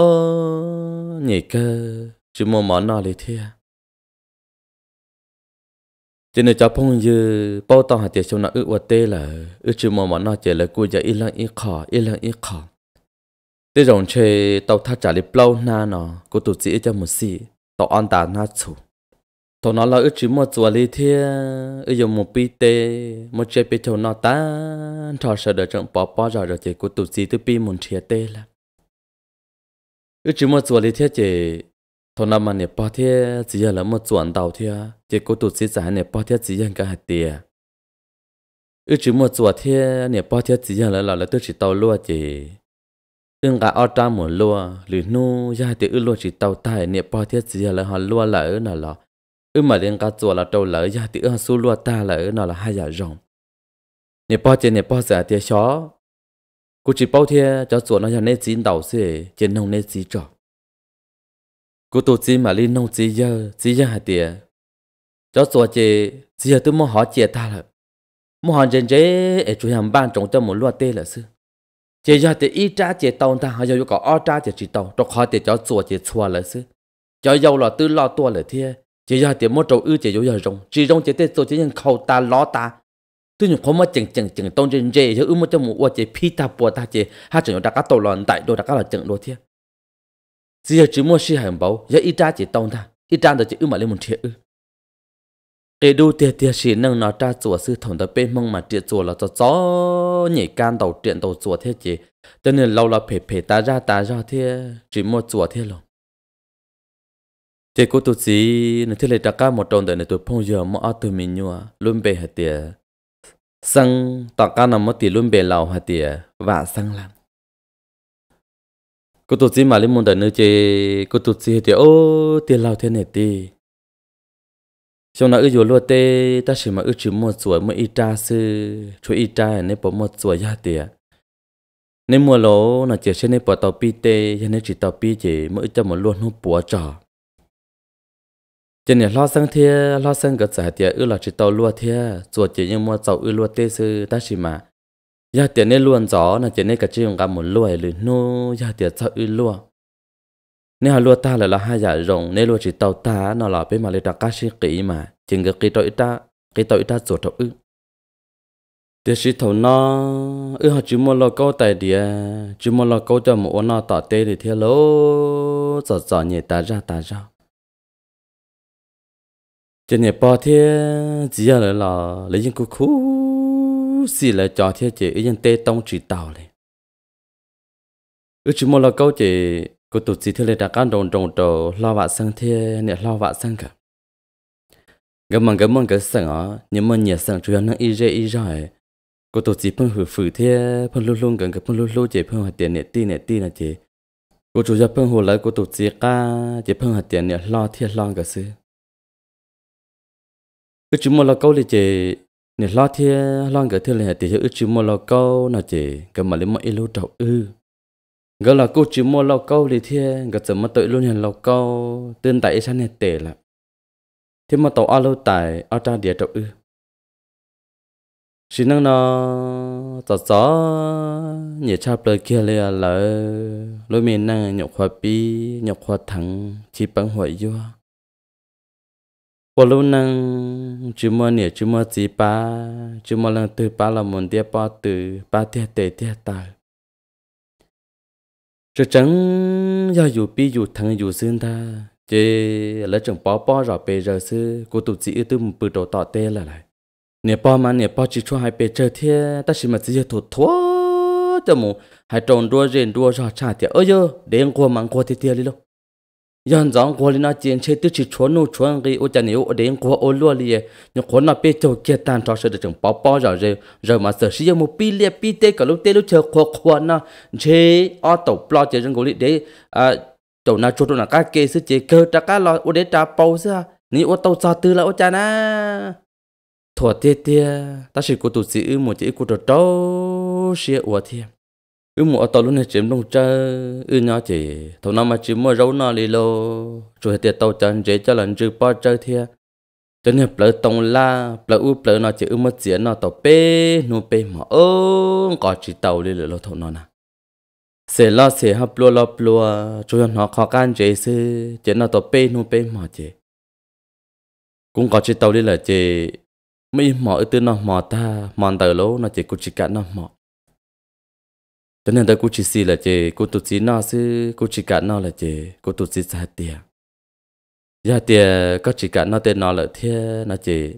Speaker 1: นี่เกอชิมมอนอเลยเที่ยจะเนี่ยจะพงยืป้าต้องหาเตียชนะอึดวัดเตะเลยอึดชิมมอนอเจเลยกูจะอีหลังอีขออีหลังอีขอ tôi rồng chơi tàu thắt trả lip lâu na nó cô tụt chỉ cho một xì tàu an tà na chủ tàu nó là ước chỉ một chùa li thia ước dùng một pi tê một chơi pi thầu nó ta trò sợ được trong bỏ bỏ rồi rồi chơi cô tụt chỉ tới pi một chia tê là ước chỉ một chùa li thia chơi thằng nào mà nè bỏ thế chỉ là một chuẩn đầu thế chơi cô tụt sĩ giải nè bỏ thế chỉ là cái hạt tiền ước chỉ một chuẩn thế nè bỏ thế chỉ là là là tôi chỉ tàu luôn chơi ưng cả ở trong một lúa lũ nu ra thì ư lúa chỉ tàu tài nè bao thiết gì là họ lúa là ư nào là ư mà liên cả chùa là tàu lỡ ra thì ư họ su lúa ta là ư nào là hai giờ rồng nè bao trên nè bao giờ thì xó cứ chỉ bao thiết cho chùa nó cho nét chín đầu xì trên nông nét chín trọ cứ tổ chức mà liên nông chí giờ chí giờ hạt tiền cho chùa chị chí giờ tôi muốn hỏi chị ta là muốn hỏi trên chế ở chủ hàng ban trồng cho một lúa tê là xưa chỉ cho thì ít trả chỉ tàu ta họ yêu có ở trả chỉ chỉ tàu cho họ thì cho chùa chỉ chùa là xứ cho yêu là tư lo tua là thiê chỉ cho thì một trâu ư chỉ yêu rồng chỉ rồng chỉ tết rồi chỉ nhân khâu ta lo ta tuy nhiên không mà chừng chừng chừng tông trên dê cho ư một trâu mua chỉ phi ta bùa ta chỉ hai chừng đã các tàu lòn tại đồ đã các là chừng đồ thiê chỉ là chỉ mua sĩ hàng bảo giờ ít trả chỉ tàu ta ít trả rồi chỉ ư mà lên một thiê ư ê đu tiệt tiệt chỉ nâng nó ra chùa sư thổng tới bên mông mà tiệt chùa là cho gió nhảy can tàu tiện tàu chùa thế chỉ cho nên lâu là phải phải ta ra ta ra thế chỉ mua chùa thế lòng thế cô tu sĩ nên thế là ta cả một đồng đời này tụi phong giờ mà ở từ mình nhua luôn bề hạt tiệt sang tọa cả nằm mất thì luôn bề lầu hạt tiệt và sang lắm cô tu sĩ mà lên một đời nữa chơi cô tu sĩ thì ô tiệt lầu thế này đi chúng nó ư dù luôn tê ta chỉ mà ư chỉ một chuỗi một ít trà sư chuỗi ít trà nên bỏ một chuỗi ra tiệt nên mua lỗ nó chỉ xem nên bỏ tàu pi tê cho nên chỉ tàu pi chỉ mỗi cho một luôn hút bỏ trò cho nên lo sang thia lo sang cái giải tiệt ư là chỉ tàu lúa thia chuột chỉ như mua tàu ư lúa tê sư ta chỉ mà ra tiệt nên luôn gió nó chỉ nên cả chỉ dùng cả một lúa lười nô ra tiệt sao ư lúa nếu họ lúa ta là là hai giả rồng nếu lúa chỉ tàu ta nó là bên mà lấy ta cá sĩ kỹ mà chỉ cái kỹ tội ta kỹ tội ta ruột thấu ư tiếc sĩ thầu nó ư họ chỉ muốn lo câu tài địa chỉ muốn lo câu cho một nó tỏ tê thì thế lố giọt giọt nhẹ ta ra ta ra chỉ nhẹ bỏ thế chỉ là là lấy những cú cú xì là cho thế chỉ ý nhân tê tông chỉ tàu này ư chỉ muốn lo câu chỉ cô tụt chỉ thưa lên đã cán đồn đồn đồ lo vạ sang thia nè lo vạ sang cả gấm măng gấm măng cái sang ó nhưng mà nhà sang chuyện năng y dễ y giỏi cô tụt chỉ phân hử phử thia phân luôn luôn gần cái phân luôn luôn chế phân hạt tiền nè ti nè ti là chế. cô chủ cho phân hồ lại cô tụt chỉ ca chế phân hạt tiền nè lo thia lo cả xứ cứ chúng mua lo câu thì chế nè lo thia lo cả thia là tiền ước chúng mua lo câu nào chế cái mà lấy mọi lô trậu ư gỡ là cô chỉ mua lâu câu thì thế gỡ sớm mà tự luôn hiện lâu câu tên tại sao này tệ là thế mà tàu alo tại ở ta địa trọng ư xin năng nó tỏ gió nhẹ cha bờ kia lê là lối miền năng à nhọc hoa bi nhọc hoa thắng chỉ bằng hoa vua bộ lúc năng chú mơ nhẹ chú mơ chỉ ba chú mơ lần từ ba là muốn tiếp ba từ ba tiếp tệ tiếp tài 这真要有比有疼有心的，这来整包包绕被热死，我肚子一都不着到得了来。你包嘛，你包起出还被这天，但是嘛直接吐脱的么，还整多人多少差点，哎呦，连过忙过的点哩喽。yan zang ko lina chen che ti chi chuan no chuan ge o chan yo de ko o lo li ye nyo ko na pe chou ke tan ta se de chang pa pa ja je je ma se shi mo pi le pi te ka lu te lu che kho ko na je a to pla che jang ko li de a to na chu to na ka ke se che ke ta ka lo o de ta pau sa ni o to sa tu la o cha na thua te te ta shi ko tu si mo che ko to to she o thia ư mua ô tô luôn này chiếm đông cha ư ừ, nhỏ chỉ thầu năm mà chỉ mua rau nó lì lô rồi tiệt tàu chân dễ cho lần trừ bao chơi thia cho nên bờ tông la bờ u bờ nó chỉ ư mất diễn nó tàu pe nu pe mà ô có chỉ tàu lì lô thầu nó nè sẽ lo sẽ hấp lúa lo lúa chủ nhân nó khó khăn dễ sư chỉ nó tàu pe nu pe mà chỉ cũng có chỉ tàu lì là chỉ mấy mỏ ư tư nó mỏ ta mòn tàu lô nó chỉ cũng chỉ cả nó mỏ thế nên tôi cũng chỉ xì là chị cô tổ chức nó chứ cô chỉ cả nó là chị cô tổ chức ra tiền ra tiền có chỉ cả nó tên nó là thế nó chị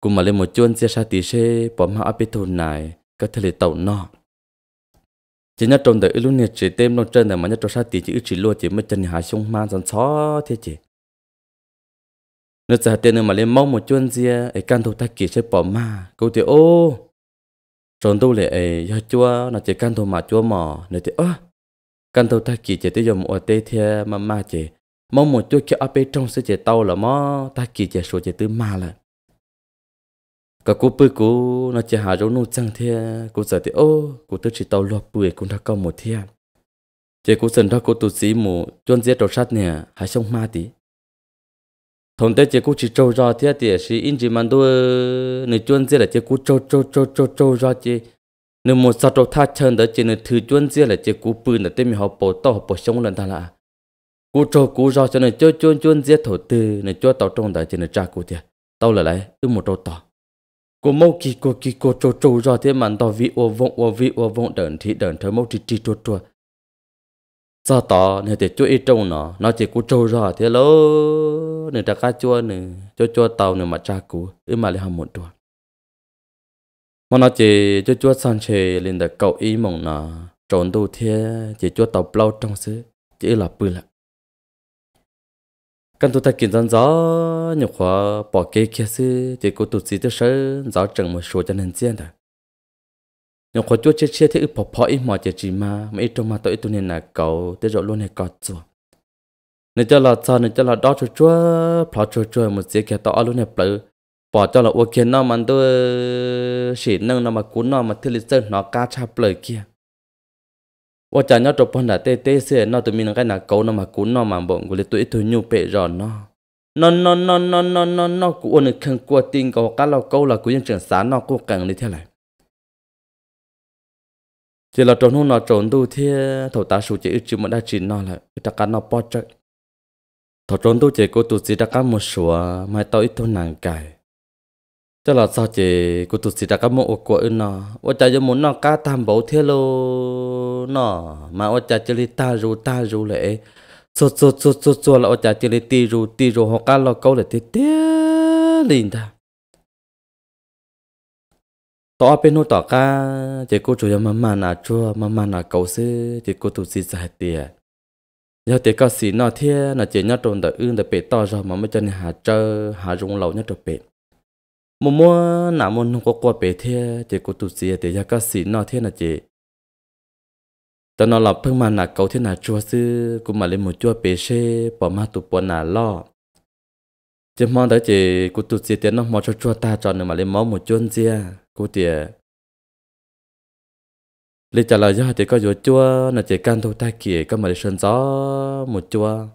Speaker 1: cũng mà lên một chuôn xe sa tí xe bỏ mà áp biết thôn này có thể là tàu nó chỉ nhất trong đời lúc này chỉ tem nó chân này mà nhất trong sa tí chỉ chỉ luôn chỉ mới chân hạ xuống mang dần xó thế chị nó giờ tiền mà lên mong một chuôn xe ấy can thủ ta kỹ sẽ bỏ mà cô thì ô rồi tu lệ ấy do chúa nó chỉ căn thô mà chúa mò nữa thì ơ căn thô ta kỳ chỉ tới dùng ở tê thia mà ma chỉ mong một chúa kia áp bên trong sẽ chỉ tàu là mò ta kỳ chỉ số chỉ tư ma là cả cú bự cú nó chỉ hà rốt nu chăng thia cú giờ thì ô cú tư chỉ tàu lo bự cũng đã câu một thia chỉ cú dần đó cú tu sĩ mù chuyên giết đồ sát nè hãy xong ma tí thôn tết chỉ cú chỉ trâu ra thế thì sĩ in chỉ mang đua người chuyên gia là chỉ cú trâu trâu trâu trâu trâu ra chỉ nếu một sao trâu tha chân đó chỉ người thứ chuyên gia là chỉ cú bự là tên mình họ bỏ to họ bỏ sống lần ta là cú trâu cú ra cho người chơi chuyên chuyên gia thổ tư người cho tàu trong đó chỉ người cha cú thế tàu là lại ư một trâu to cô mâu kỳ cô kỳ cô trâu trâu ra thế mang tao vị ô vong ô vị ô vong đợn thị đợn thở mâu chỉ chỉ trâu trâu do tỏ nên để chú ý trông nó nó chỉ cú trâu ra thế lô nên ta cá chua nè cho chua tàu nè mà cha cú ư mà lại hầm một tuần mà nó chỉ cho chua san chè lên để cậu ý mộng nó trốn đâu thế chỉ chua tàu plau trong xứ chỉ là bự lạ căn tu ta kiến dân gió nhục hóa bỏ kế kia xứ chỉ cố tụt gì tới sớm gió chẳng một số cho nên riêng thôi nếu có chút chết chết thì bỏ bỏ ít mỏ chết chỉ mà mà ít trong mà tôi ít tu nên là cầu tới rồi luôn này có chúa nếu cho là sao nếu cho là đó cho, chúa bỏ cho chúa một giây kia tao luôn này bỏ bỏ cho là ok nó mà tôi chỉ nâng nó mà cún nó mà thiết lý sơn nó cá cha bỏ kia và chả nhớ trong phần đã tê tê xe nó tụi mình cái là cầu nó mà cún nó mà bọn của lấy tụi tôi nhu bệ rồi nó nó nó nó nó nó nó nó của nó khăn của tin cầu cá lao câu là của dân trưởng nó của càng đi theo lại chỉ là trốn hôn nó trốn tu thì thầu ta số chỉ chứ mà đã chỉ nó là ta cá nó bỏ chạy thầu trốn tu chỉ cô tu chỉ ta cá một số mai tao ít thôn nàng cài cho là sao chỉ cô tu chỉ ta cá một ổ của nó ô cha cho muốn nó cá tam bảo thế lô nó mà ô cha chỉ ta ru ta ru lệ số số số số số là ô cha chỉ ti ru ti ru họ cá lo câu là thế thế liền ta tỏ bên nô tỏ ca chỉ cô chủ yếu mà mà nà chua mà mà nà chỉ cô tụ gì giải tiền giờ tiền có xí nọ thế là chỉ nhớ trộn đỡ ương đỡ bể to mà mới cho nên hà chơi hà rung lẩu nhớ trộn bể mua mua nà mua nông có qua bể thế chỉ cô tụ gì tiền giờ có xí nọ thế là chỉ cho nó lọc phương mà nà cầu thế nà chua sư cũng mà lên một chua bể xe bỏ ma tụ bỏ nà lo chỉ mong đỡ chỉ cô tụ gì tiền nó mò cho chua ta cho nên mà lên mò một chuôn gì cú tiề lý trả lời cho thì có dụ chua là chỉ can thu ta kì có mà đi sơn gió một chua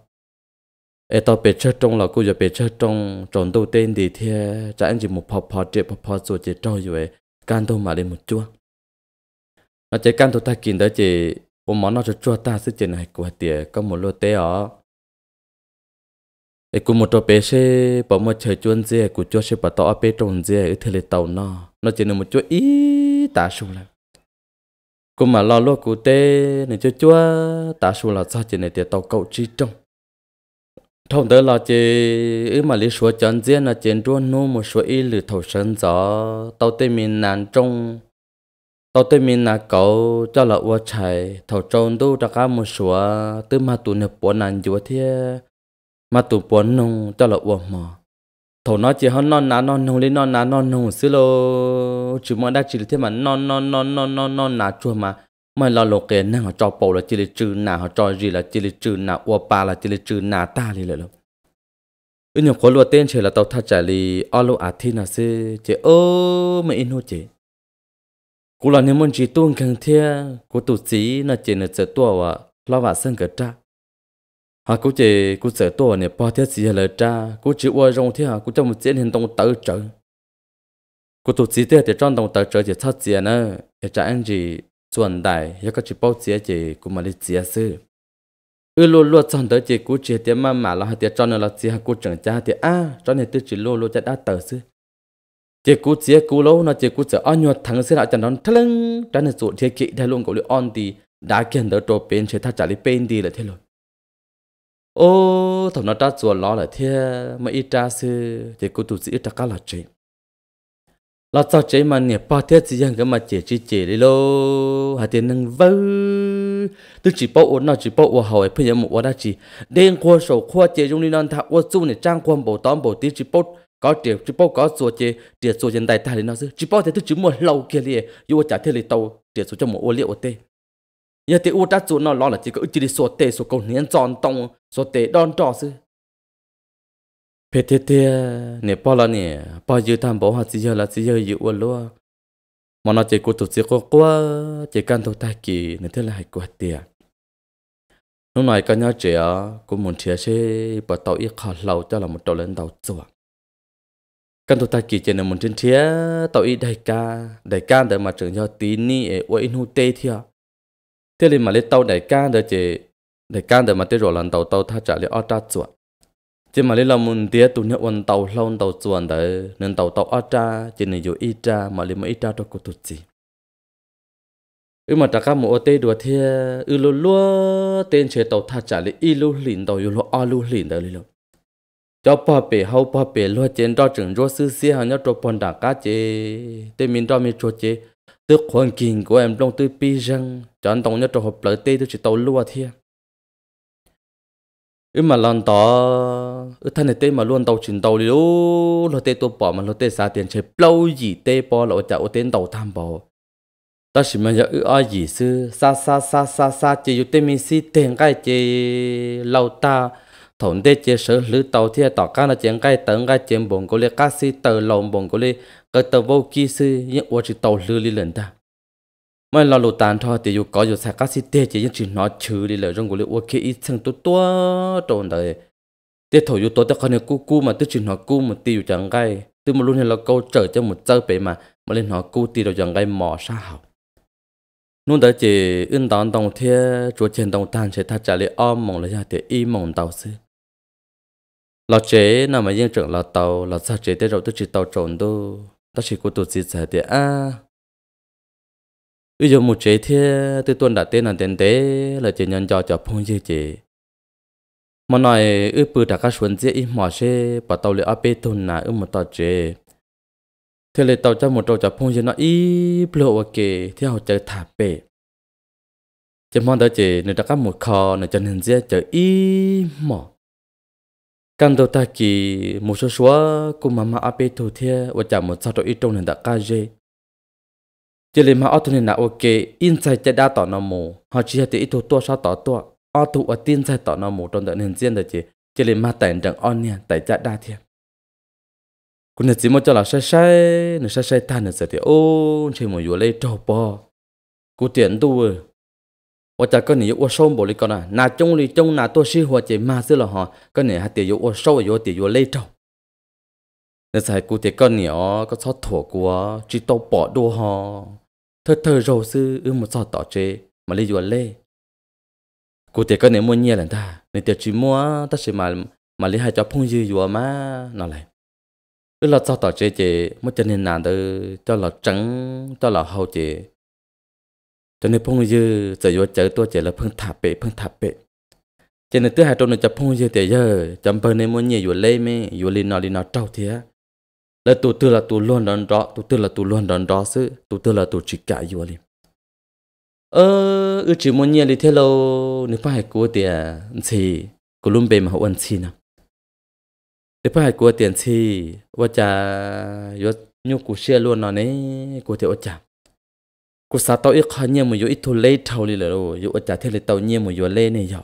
Speaker 1: ê tao bị trong là cú giờ bị trong tròn đầu tên thì thế trả anh chỉ một phò phò triệu phò phò rồi chỉ trôi rồi can thu mà đi một chua nó chỉ can thu ta kì đó chỉ ôm món nó cho chua ta sức chỉ này của tiề có một lô tế ở ê cú một trò bé xe bỏ một trời chuôn dê cú chua xe bỏ tao ở tròn dê ở thề lệ tàu nó nó chỉ là một chút ý tả sung là cô mà lo lo cụ tê này cho chúa tả sung là sao chỉ này tiệt tàu cậu chi trong thông tớ là chỉ ý mà lý số chân riêng là chỉ chúa nu một số ý lử thầu sân gió tàu tê miền Nam trong tàu tê miền Nam cậu cho là ua chạy thầu trâu tu ra cả một số tư mà tụ nhập bỏ nàn chúa thế mà tụ bỏ nông cho là ua mò thổ nó chỉ hơn non ná non nông lên non ná non nông xí lô chỉ muốn đã chỉ thế mà non non non non non non ná chua mà mà lo lộ kề năng họ cho bầu là chỉ là trừ nà họ cho gì là chỉ là trừ nà ua pa là chỉ là trừ nà ta đi lại lắm ừ nhiều khó lúa tên chỉ là tàu thắt trả li ở lô à thi nà xí chỉ ô mà in hô chỉ cú là nếu muốn chỉ tuôn càng thia cú tụ chỉ nó chỉ là sợ tua và lo và sân cả trác hà cú chế cú sợ to này ba thiết gì là cha cú chịu qua rong thế hà cú trong một chiến hình tông tự trợ cú tổ chỉ thiết thì trong đồng tự trợ chỉ thoát gì nữa thì trả anh chỉ chuẩn đại ya có chỉ bao chỉ chỉ cú mà đi chỉ sư ư lô lô chọn tới chỉ cú chỉ thế mà mà là hai thế trong là chỉ hà cú trưởng cha thì à trong này tôi chỉ lô lô cha đã tớ sư chỉ cú chế cú lâu nó chỉ cú sợ ăn nhuột thằng sư lại chẳng đón thằng trong này sụt thiết kỹ thay luôn cậu đi on thì đã kiện tới trộn bên chế thắt trả đi bên đi là thế rồi ô thằng nó ta chùa lo là thế mà ít ta sư thì cô tụt sĩ ta cá là chế, là sao chế mà nè ba thế riêng cái mà chế chị chế đi lô hà tiền năng vơ tôi chỉ bảo ổn nào chỉ bảo ổn hậu ấy bây giờ một ổn đã chỉ đen qua sổ qua chế dùng đi non thạc ổn chung này trang quan bảo tóm bảo tí chỉ bảo có tiền chỉ bảo có sổ chế, tiền sổ hiện tại ta đi nó sư chỉ bảo thế tôi chỉ mua lâu kia liền yêu trả thế liền tàu tiền sổ cho một ô liệu ổn tê giờ thì ô đã chung nó lo là chỉ có chỉ đi sổ tê sổ cầu nén tròn tông số tế đòn trò sư phe thế thế nè bao là nè bao giờ tham bảo hạt gì là gì giờ uẩn luôn mà nó chỉ cố tụt chỉ cố quá chỉ căn thâu tai kỳ nè thế là hay quá tiệt lúc này cái nhau trẻ cũng muốn chia sẻ bảo tàu ít khó lâu cho là một tàu lên tàu chùa căn thâu tai ki chỉ nè muốn chia sẻ tàu ít đại ca đại ca để mà trưởng cho tí ni ở in hụ tê thiệt thế là mà lên tàu đại ca để chỉ để can để mà tới rồi lần đầu tàu tha trả lại ở trả chuột chỉ mà lấy làm muốn tiếc tụi nhớ quân tàu lâu tàu chuột để nên tàu tàu ở trả chỉ nên dùng ít trả mà lấy mà ít trả cho cô tụt gì ừ mà ta cá một ô tê đùa thia ư luôn lô tên chế tàu tha trả lại ít luôn liền tàu yêu lô a lô lìn đấy luôn cho bà bể hậu bà bể luôn chén đó chừng rô sư xí hào nhớ trô bọn đảng cá chế tên mình đó mình trô chế tức hoàn kinh của em đông tư pi răng cho anh tông nhớ trô hộp lợi tê tôi chỉ tàu luôn thia ý mà lần đó ý thân này tê mà luôn tàu chuyển tàu đi đâu lo tê tôi bỏ mà lo tê xa tiền chơi lâu gì tê bỏ lộ chả ô tên tàu tham bỏ ta chỉ mà giờ ư ai gì sư xa xa xa xa xa chỉ dụ tê mình si tiền cái chỉ lâu ta thổn tê chỉ sở lữ tàu thì tỏ cái là chuyện cái tầng cái chuyện bồng cô lê cá si tờ lồng bồng cô lê cái tờ vô kia sư những ô chỉ tàu lữ đi lần ta mà lo lụt tàn thôi thì dù có dù sạc các tê chỉ chỉ nói chữ đi lời rong của liệu ok ít thằng tôi tua trộn đời tê thổi dù tôi tao con này cu cu mà tôi chỉ nói cu mà tí dù chẳng gai từ một lúc này là câu trở cho một chơi bể mà mà lên nó cu tí rồi chẳng gai mỏ sa học nôn tới chỉ ưng đón đồng thế chúa trên đồng tàn sẽ thắt chặt lấy om mong lấy ra thì y mong tàu sư lọ chế nào mà yên trưởng lọ tàu lọ sao chế tới rồi tôi chỉ tàu trộn đâu ta chỉ cố tụt gì giờ thì à bây giờ một chế thế từ tuần đã tên là tên tế là chế nhân cho cho phong dư chế mà nói ư bự đã các xuân dễ im mỏ xe bà tàu lê áp bê tôn nà ư một tàu chế thế lệ tàu cho một tàu cho phong dư nó ý lộ ok thế họ chơi thả bê chế mong đó chế nửa đã các một kho nửa chân hình dễ chơi ý mỏ căn đầu ta kỳ một số số của mama áp bê thu thế và chả một sao cho ít trâu nửa đã ca dê chỉ lấy mà ở thôi là ok in sai chạy đa tỏ nó mù họ chỉ hay ít thôi sao tỏ tua ở tụ ở tin sai tỏ nó mù trong đợt hình diễn được chỉ chỉ lấy mà tại rằng on nha tại chạy đa thiệt cũng là chỉ một cho là sai sai nữa sai sai than nữa thì ô chỉ một vừa lấy trâu bò cú tiền tu rồi và chả có nhiều ô sâu bộ lý con à na chung lý chung na tôi si hoa chỉ mà xưa là họ có nhiều hạt tiền ô sâu vô tiền vô lấy trâu nên sai cú tiền con nhiều có sót thổ của chỉ tàu bỏ đua họ thơ thơ rầu sư ư một sọt tỏ chế mà lấy dùa lê cụ tiệt có nếu mua nhẹ lần ta nên tiệt chỉ mua ta sẽ mà mà lấy hai cho phong dư dùa má nó lại ư là sọt tỏ chế chế mất chân nên nàng tư cho là trắng cho là hậu chế cho nên phong dư giờ dùa chở tôi chế là phong thả bệ phong thả bệ cho nên thứ hai trong này cho phong dư tiệt giờ chấm bờ nên mua nhẹ dùa lê mê dùa lì nọ lì nọ trâu thiệt là tụ tư là tụ luôn đón rõ tụ tư là tụ luôn đón rõ chứ tụ tư là tụ chỉ cả yêu liền ờ ư chỉ muốn nhớ đi thế lâu nếu phải cố tiền thì cố luôn bề mà hậu ăn chi nào nếu phải cố tiền thì và cha yo nhu cố xe luôn nó này cố thì ở cha cố sao tao ít khó nhớ mà yo ít thu lấy thâu đi rồi yo ở cha thế là tao nhớ mà yo lấy này yo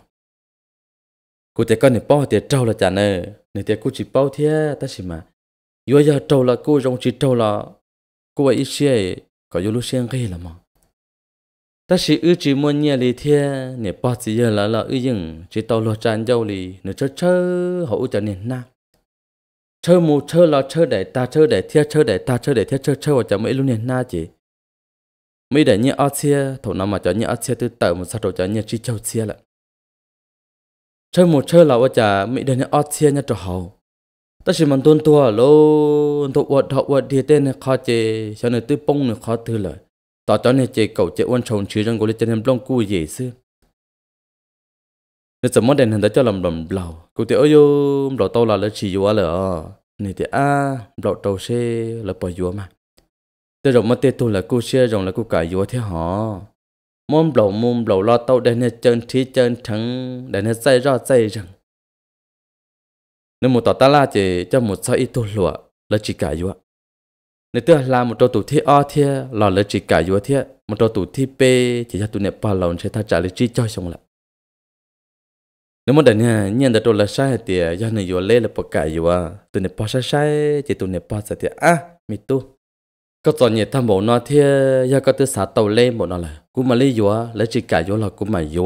Speaker 1: cố thì con này bao thì trâu là cha nè này thì cố chỉ bao thế ta chỉ mà yo ya trâu là cô rong chỉ trâu là cô ấy xe có yo lu xe gây là mà ta chỉ ư chỉ muốn nhẹ lì thế nè ba chỉ giờ là là ư dừng chỉ tàu lo chán dâu lì nè chơi chớ hậu chơi nè na chớ mù chơi là chơi để ta chơi để thia chơi để ta chơi để thia chơi chơi và chớ mấy luôn nè na chỉ mấy để nhẹ ác xe thầu nào mà chớ nhẹ ác xe từ tàu mà sao đầu chớ nhẹ chỉ chơi xe lại chơi một chơi là vợ chả mấy để nhẹ ác xe nhẹ cho hậu ตั้งแต่มันต้นตัวลงตัวอวัดทวัดเดียเต้นข้าเจฉันเลยตื้อป้งเนี่ยข้อเธอเลย ต่อจากนี้เจเก่าเจอ้วนชงชื่อจังกุลจนทำปล้องกู้เย่ซึ่งในสมอติเดนนหันต่เจ้าลำลำเล่า กูเตอโยมเราโตแล้วแล้วชีวะเลยอนี่ยเตออาเราโตเชแล้วปล่อยยัวมาแต่เราไม่เตอตัวแล้วกูเชื่อจังแล้วกูกายยัวเท่หอ๋มุมเหล่ามุมเหล่าล้อเต่าแดนเนี่ยเจนทีเจนงทั้งแดนเนี่ยใจรอดใจจัง nếu một tỏ ta la chỉ cho một sao ít tu lụa là chỉ cả yếu nếu tức là một trâu tủ thi o thi lò là chỉ cả yếu thi một trâu tủ thi p chỉ cho tụi nè bao lòng sẽ ta trả lời chi cho xong lại nếu một đời nha nhận được trâu là sai thì do này yếu lê là bỏ cả yếu tụi nè bao sai sai chỉ tụi nè bao sai thì à mi tu có tòa nhiệt tham bộ nó thi do có tư xã tàu lê bộ nó là cú mà lê yếu là chỉ cả yếu là cú mà yếu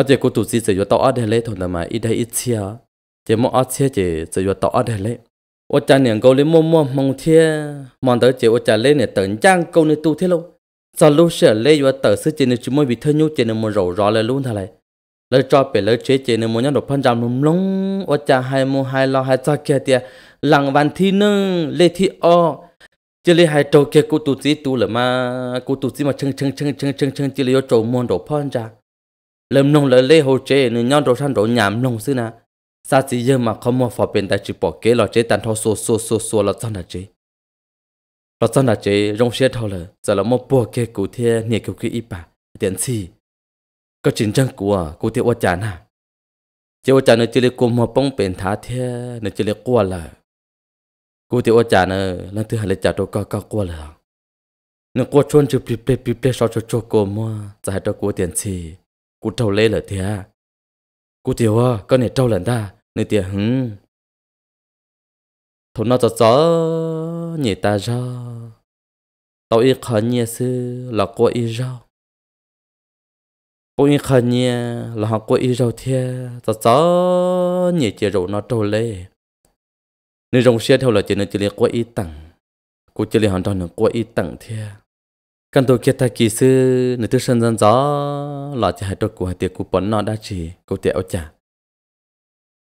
Speaker 1: nó chỉ cố tụt gì chỉ vừa tao ở đây lấy thôi mà ít đây ít chia chỉ mong ở chia chỉ chỉ vừa tao ở đây lấy ô cha niệm câu lên mua mua mong thia mong tới chỉ ô cha lên này tận trang câu này tu thế luôn sau lúc sẽ lấy vừa tờ sư chỉ này chỉ mỗi bị thơ nhu chỉ này một rầu rõ lại luôn thà lại, lấy cho bể lấy chế chỉ nên mua nhát độc phân trăm lùng lùng ô cha hai mua hai lo hai cho kia tiệt lằng văn thi nương lê thi o chỉ lấy hai trâu kia cô tổ gì tu là mà cô tổ gì mà chưng chưng chưng chưng chưng chưng chỉ lấy ô trâu mua độc phân trăm lầm nông lỡ lê hồ chế nên nhau đồ thăn đồ nhảm nông xưa na sa chỉ giờ mà không mua phò bên tại chỉ bỏ kế lọ chế tàn thọ xô xô xô xô lọ chân là chế lọ chân là chế rong xe thọ lờ giờ là mua bỏ kế cụ thế nhẹ kiểu cái ít bà tiền gì có chính chân của cụ thế oa chán à chế oa chán nữa chỉ lấy cụ mua bông bên thá thế nữa chỉ lấy qua là cụ thế oa chán nữa lần thứ hai lấy trả đồ cao cao qua lờ nó qua chôn chụp bịp bịp bịp sao cho cho cô mua giờ hết đó cụ tiền gì cú trâu lê là thế à? cú tiểu à con này trâu lần ta nơi tiệt hứng thôn nó cho chó nhỉ ta ra tao ít khởi nhia sư là cô ít rau cô ít khó nhia là họ cô ít rau thia cho chó nhỉ chỉ rượu nó trâu lê nơi rồng xe theo là chỉ nơi chỉ lấy cô ít tặng cô chỉ lấy hòn tròn là cô ít tặng thia căn tổ kia ta kỳ sư nữ tư sân dân gió là chỉ hai trâu của hai tiệc của bọn nó đã chỉ câu tiệc ở chả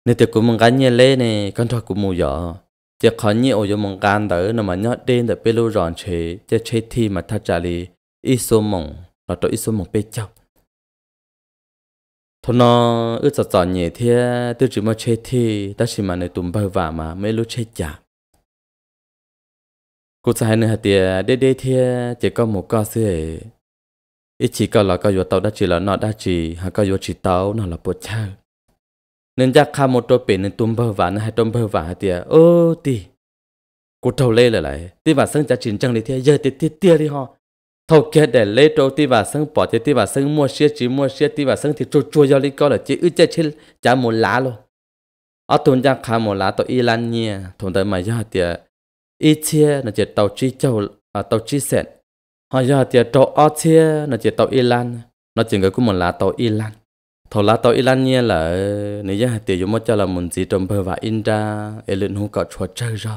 Speaker 1: nữ tiệc của mong gan nhẹ lê này căn thoa của mù gió chỉ khó nhẹ ô cho mong gắn đỡ nó mà nhót đen để bê lô ròn chế chỉ chế thi mà thắt trả lì ít số mỏng là trâu ít số mỏng bê chọc thôi nó ước sợ sợ nhẹ thế tư chỉ mà chế thi ta chỉ mà nữ tùm bơ vả mà mê lúc chế chả cô sai nữa thì đê đê thì chỉ có một con sư ít chỉ có là có vô tàu đã chỉ là nọ đã chỉ hay có vô chỉ tàu nọ là bộ cha nên chắc khá một trâu bể nên tum bơ vả nên hai tum bơ vả thì ô tì cô thâu lê là lại tì và sân chắc chín chân đi thì giờ thì tì tì đi ho thâu kia để lê trâu tì và sân bỏ thì tì và sân mua xe chỉ mua xe tì và sân thì trâu chua do lý có là chỉ ư chơi chơi chả một lá luôn ở thôn chắc khá một lá tôi y lan nhia thôn tới mà giờ hạt thì ít chia là chỉ tàu chi châu à tàu chi sẹn họ giờ thì tàu ở chia là chỉ tàu Iran nó chỉ người cũng muốn lá tàu Iran thầu lá tàu Iran nha là nếu như thì chúng cho là muốn gì trong bờ và in India Iran e không có chỗ chơi rồi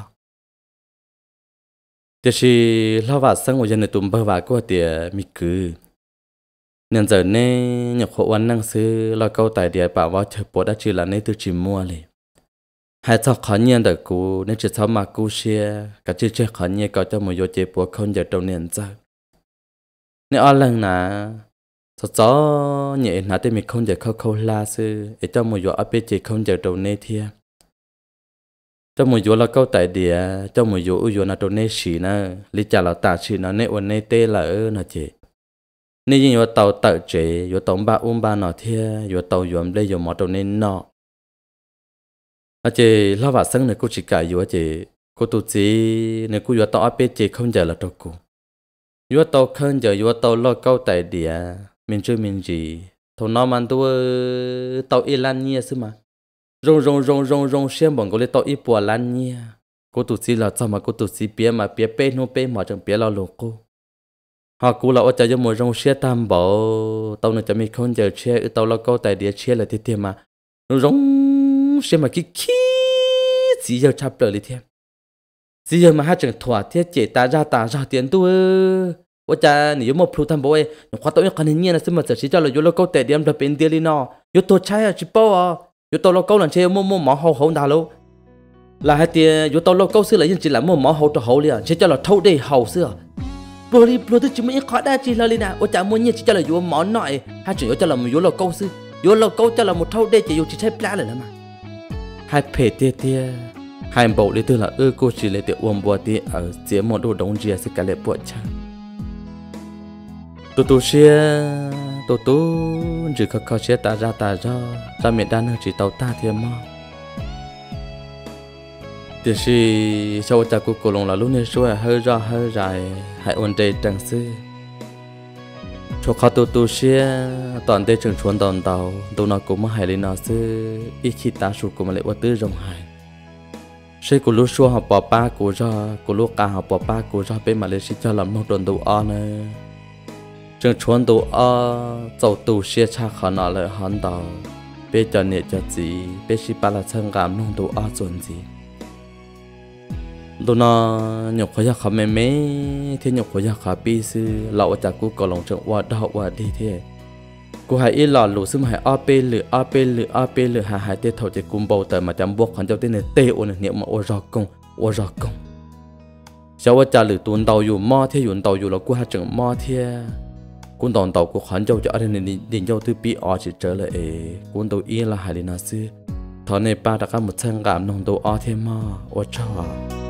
Speaker 1: thì khi lo vào sang của dân này tụm bờ và có thì mi cứ nên giờ nên nhập hộ ăn năng sư lo câu tài địa bảo vào chơi bộ đã chỉ là nên từ chỉ mua liền hai cho khó nhiên đời cũ nên chỉ thọ mà cũ xia cả chữ chơi khó nhiên có cho một vô chế bùa không giờ trong niên ra nên ở lần nà cho cho nhẹ nà thì mình không giờ khâu khâu la sư để cho một vô ở bên chỉ không giờ trong niên thia cho một vô là câu tại địa cho một vô ưu vô là trong niên xì nè lý trả là tả xì nó nên ôn nên tê là ơ nó chế nên như tàu tự chế vô tổng ba ôm ba nó thia vô tàu vô đây vô mỏ trong niên nọ à chị lo vả sân này cô chỉ cài yếu à chị cô tụt chị này cô yếu tao áp chị không giờ là đâu cô yếu tao không giờ yếu tao lo câu tại địa mình chơi mình gì thầu nó mang tôi tao ít lan nhia xí mà rong rong rong rong rong xem bọn cô lấy tao ít bùa lan nhia cô tụt chị là sao mà cô tụt chị bia mà bia bê nó bê mà chẳng bia lo lục cô họ cú là ở chơi một rong xe tam bảo tao nó chơi mình không giờ xe tao lo câu tại địa xe là thế thế mà rong sẽ mà cái khí chỉ giờ chập trở lại thêm chỉ giờ mà hai trường thỏa thiết chế ta ra ta ra tiền tu ủa cha nếu mà phụ tham bố ấy nó khóa tối còn nhiên là xin mà sẽ chỉ cho là vô lô câu tệ điểm là bên đi nó vô tôi trái à chỉ bao à vô tôi lô câu là chơi mua mua mỏ hậu hậu nào là hai tiền vô tôi lô câu xưa là dân chỉ là mua mỏ hậu cho hậu liền chỉ cho là thâu đi hậu xưa bro đi bro chỉ mới khó đa chỉ là liền à ủa cha mua nhiên chỉ cho là vô mỏ nội hai trường vô là vô lô câu xưa vô lô câu cho là một thâu đi chỉ vô chỉ chơi plá lại mà hai phe tia tia hai bộ lấy từ là ư cô chỉ lấy tiểu uom bùa tia ở dưới một đồ đống rìa sẽ cả lệ bùa cha tu tu xia tu tu chỉ khó khó xia ta ra ta ra ra miền đan chỉ tàu ta thiệt mà thì si sau cha cô cô lồng là lúc này xua hơi ra hơi dài hai ôn định trăng xưa cho khát tu tu xe toàn thế trường chuẩn toàn tàu tàu nó cũng mà hải lên nó sư ít khi ta sụt cũng mà lại tư rồng hải. sẽ của lúc xua học bỏ ba của ra của lúc cả học bỏ ba của ra bên mà lại sẽ cho làm nông tuần tàu o nè trường chuẩn tàu o tàu tu xe cha khả nó lại hắn tàu bây giờ nhẹ cho gì bây giờ ba là chân cảm nông tàu o chuẩn gì ตัวน่ะหยกขยะขาไม่ไม่เที่หยกขยะขาปีซื้อเราจากกูก็ลงจังว่าดาวว่าดีเท่กูหายอีหลอดหลูซึ่งหายอาเปหรืออาเปหรืออาเปหรือหาหายเตะเท่าจะกุมเบาแต่มาจำบวกขันเจ้าเต้นเตะอุ่นเนี่ยมาอวรอกงอวรอกงเจ้าว่าจ่าหรือตุนเตาอยู่มอเที่อยู่เตาอยู่แล้วกูหาจังมอเที่กูตอนเตากูขันเจ้าจะอะไรเนี่ยดิ่งเจ้าตื้อปีออจิเจอเลยเอกูเตาอีละหายเลยนะซื้อตอนในป้าตะก้าหมดเชิงกามนองเตาออเทมออวรอ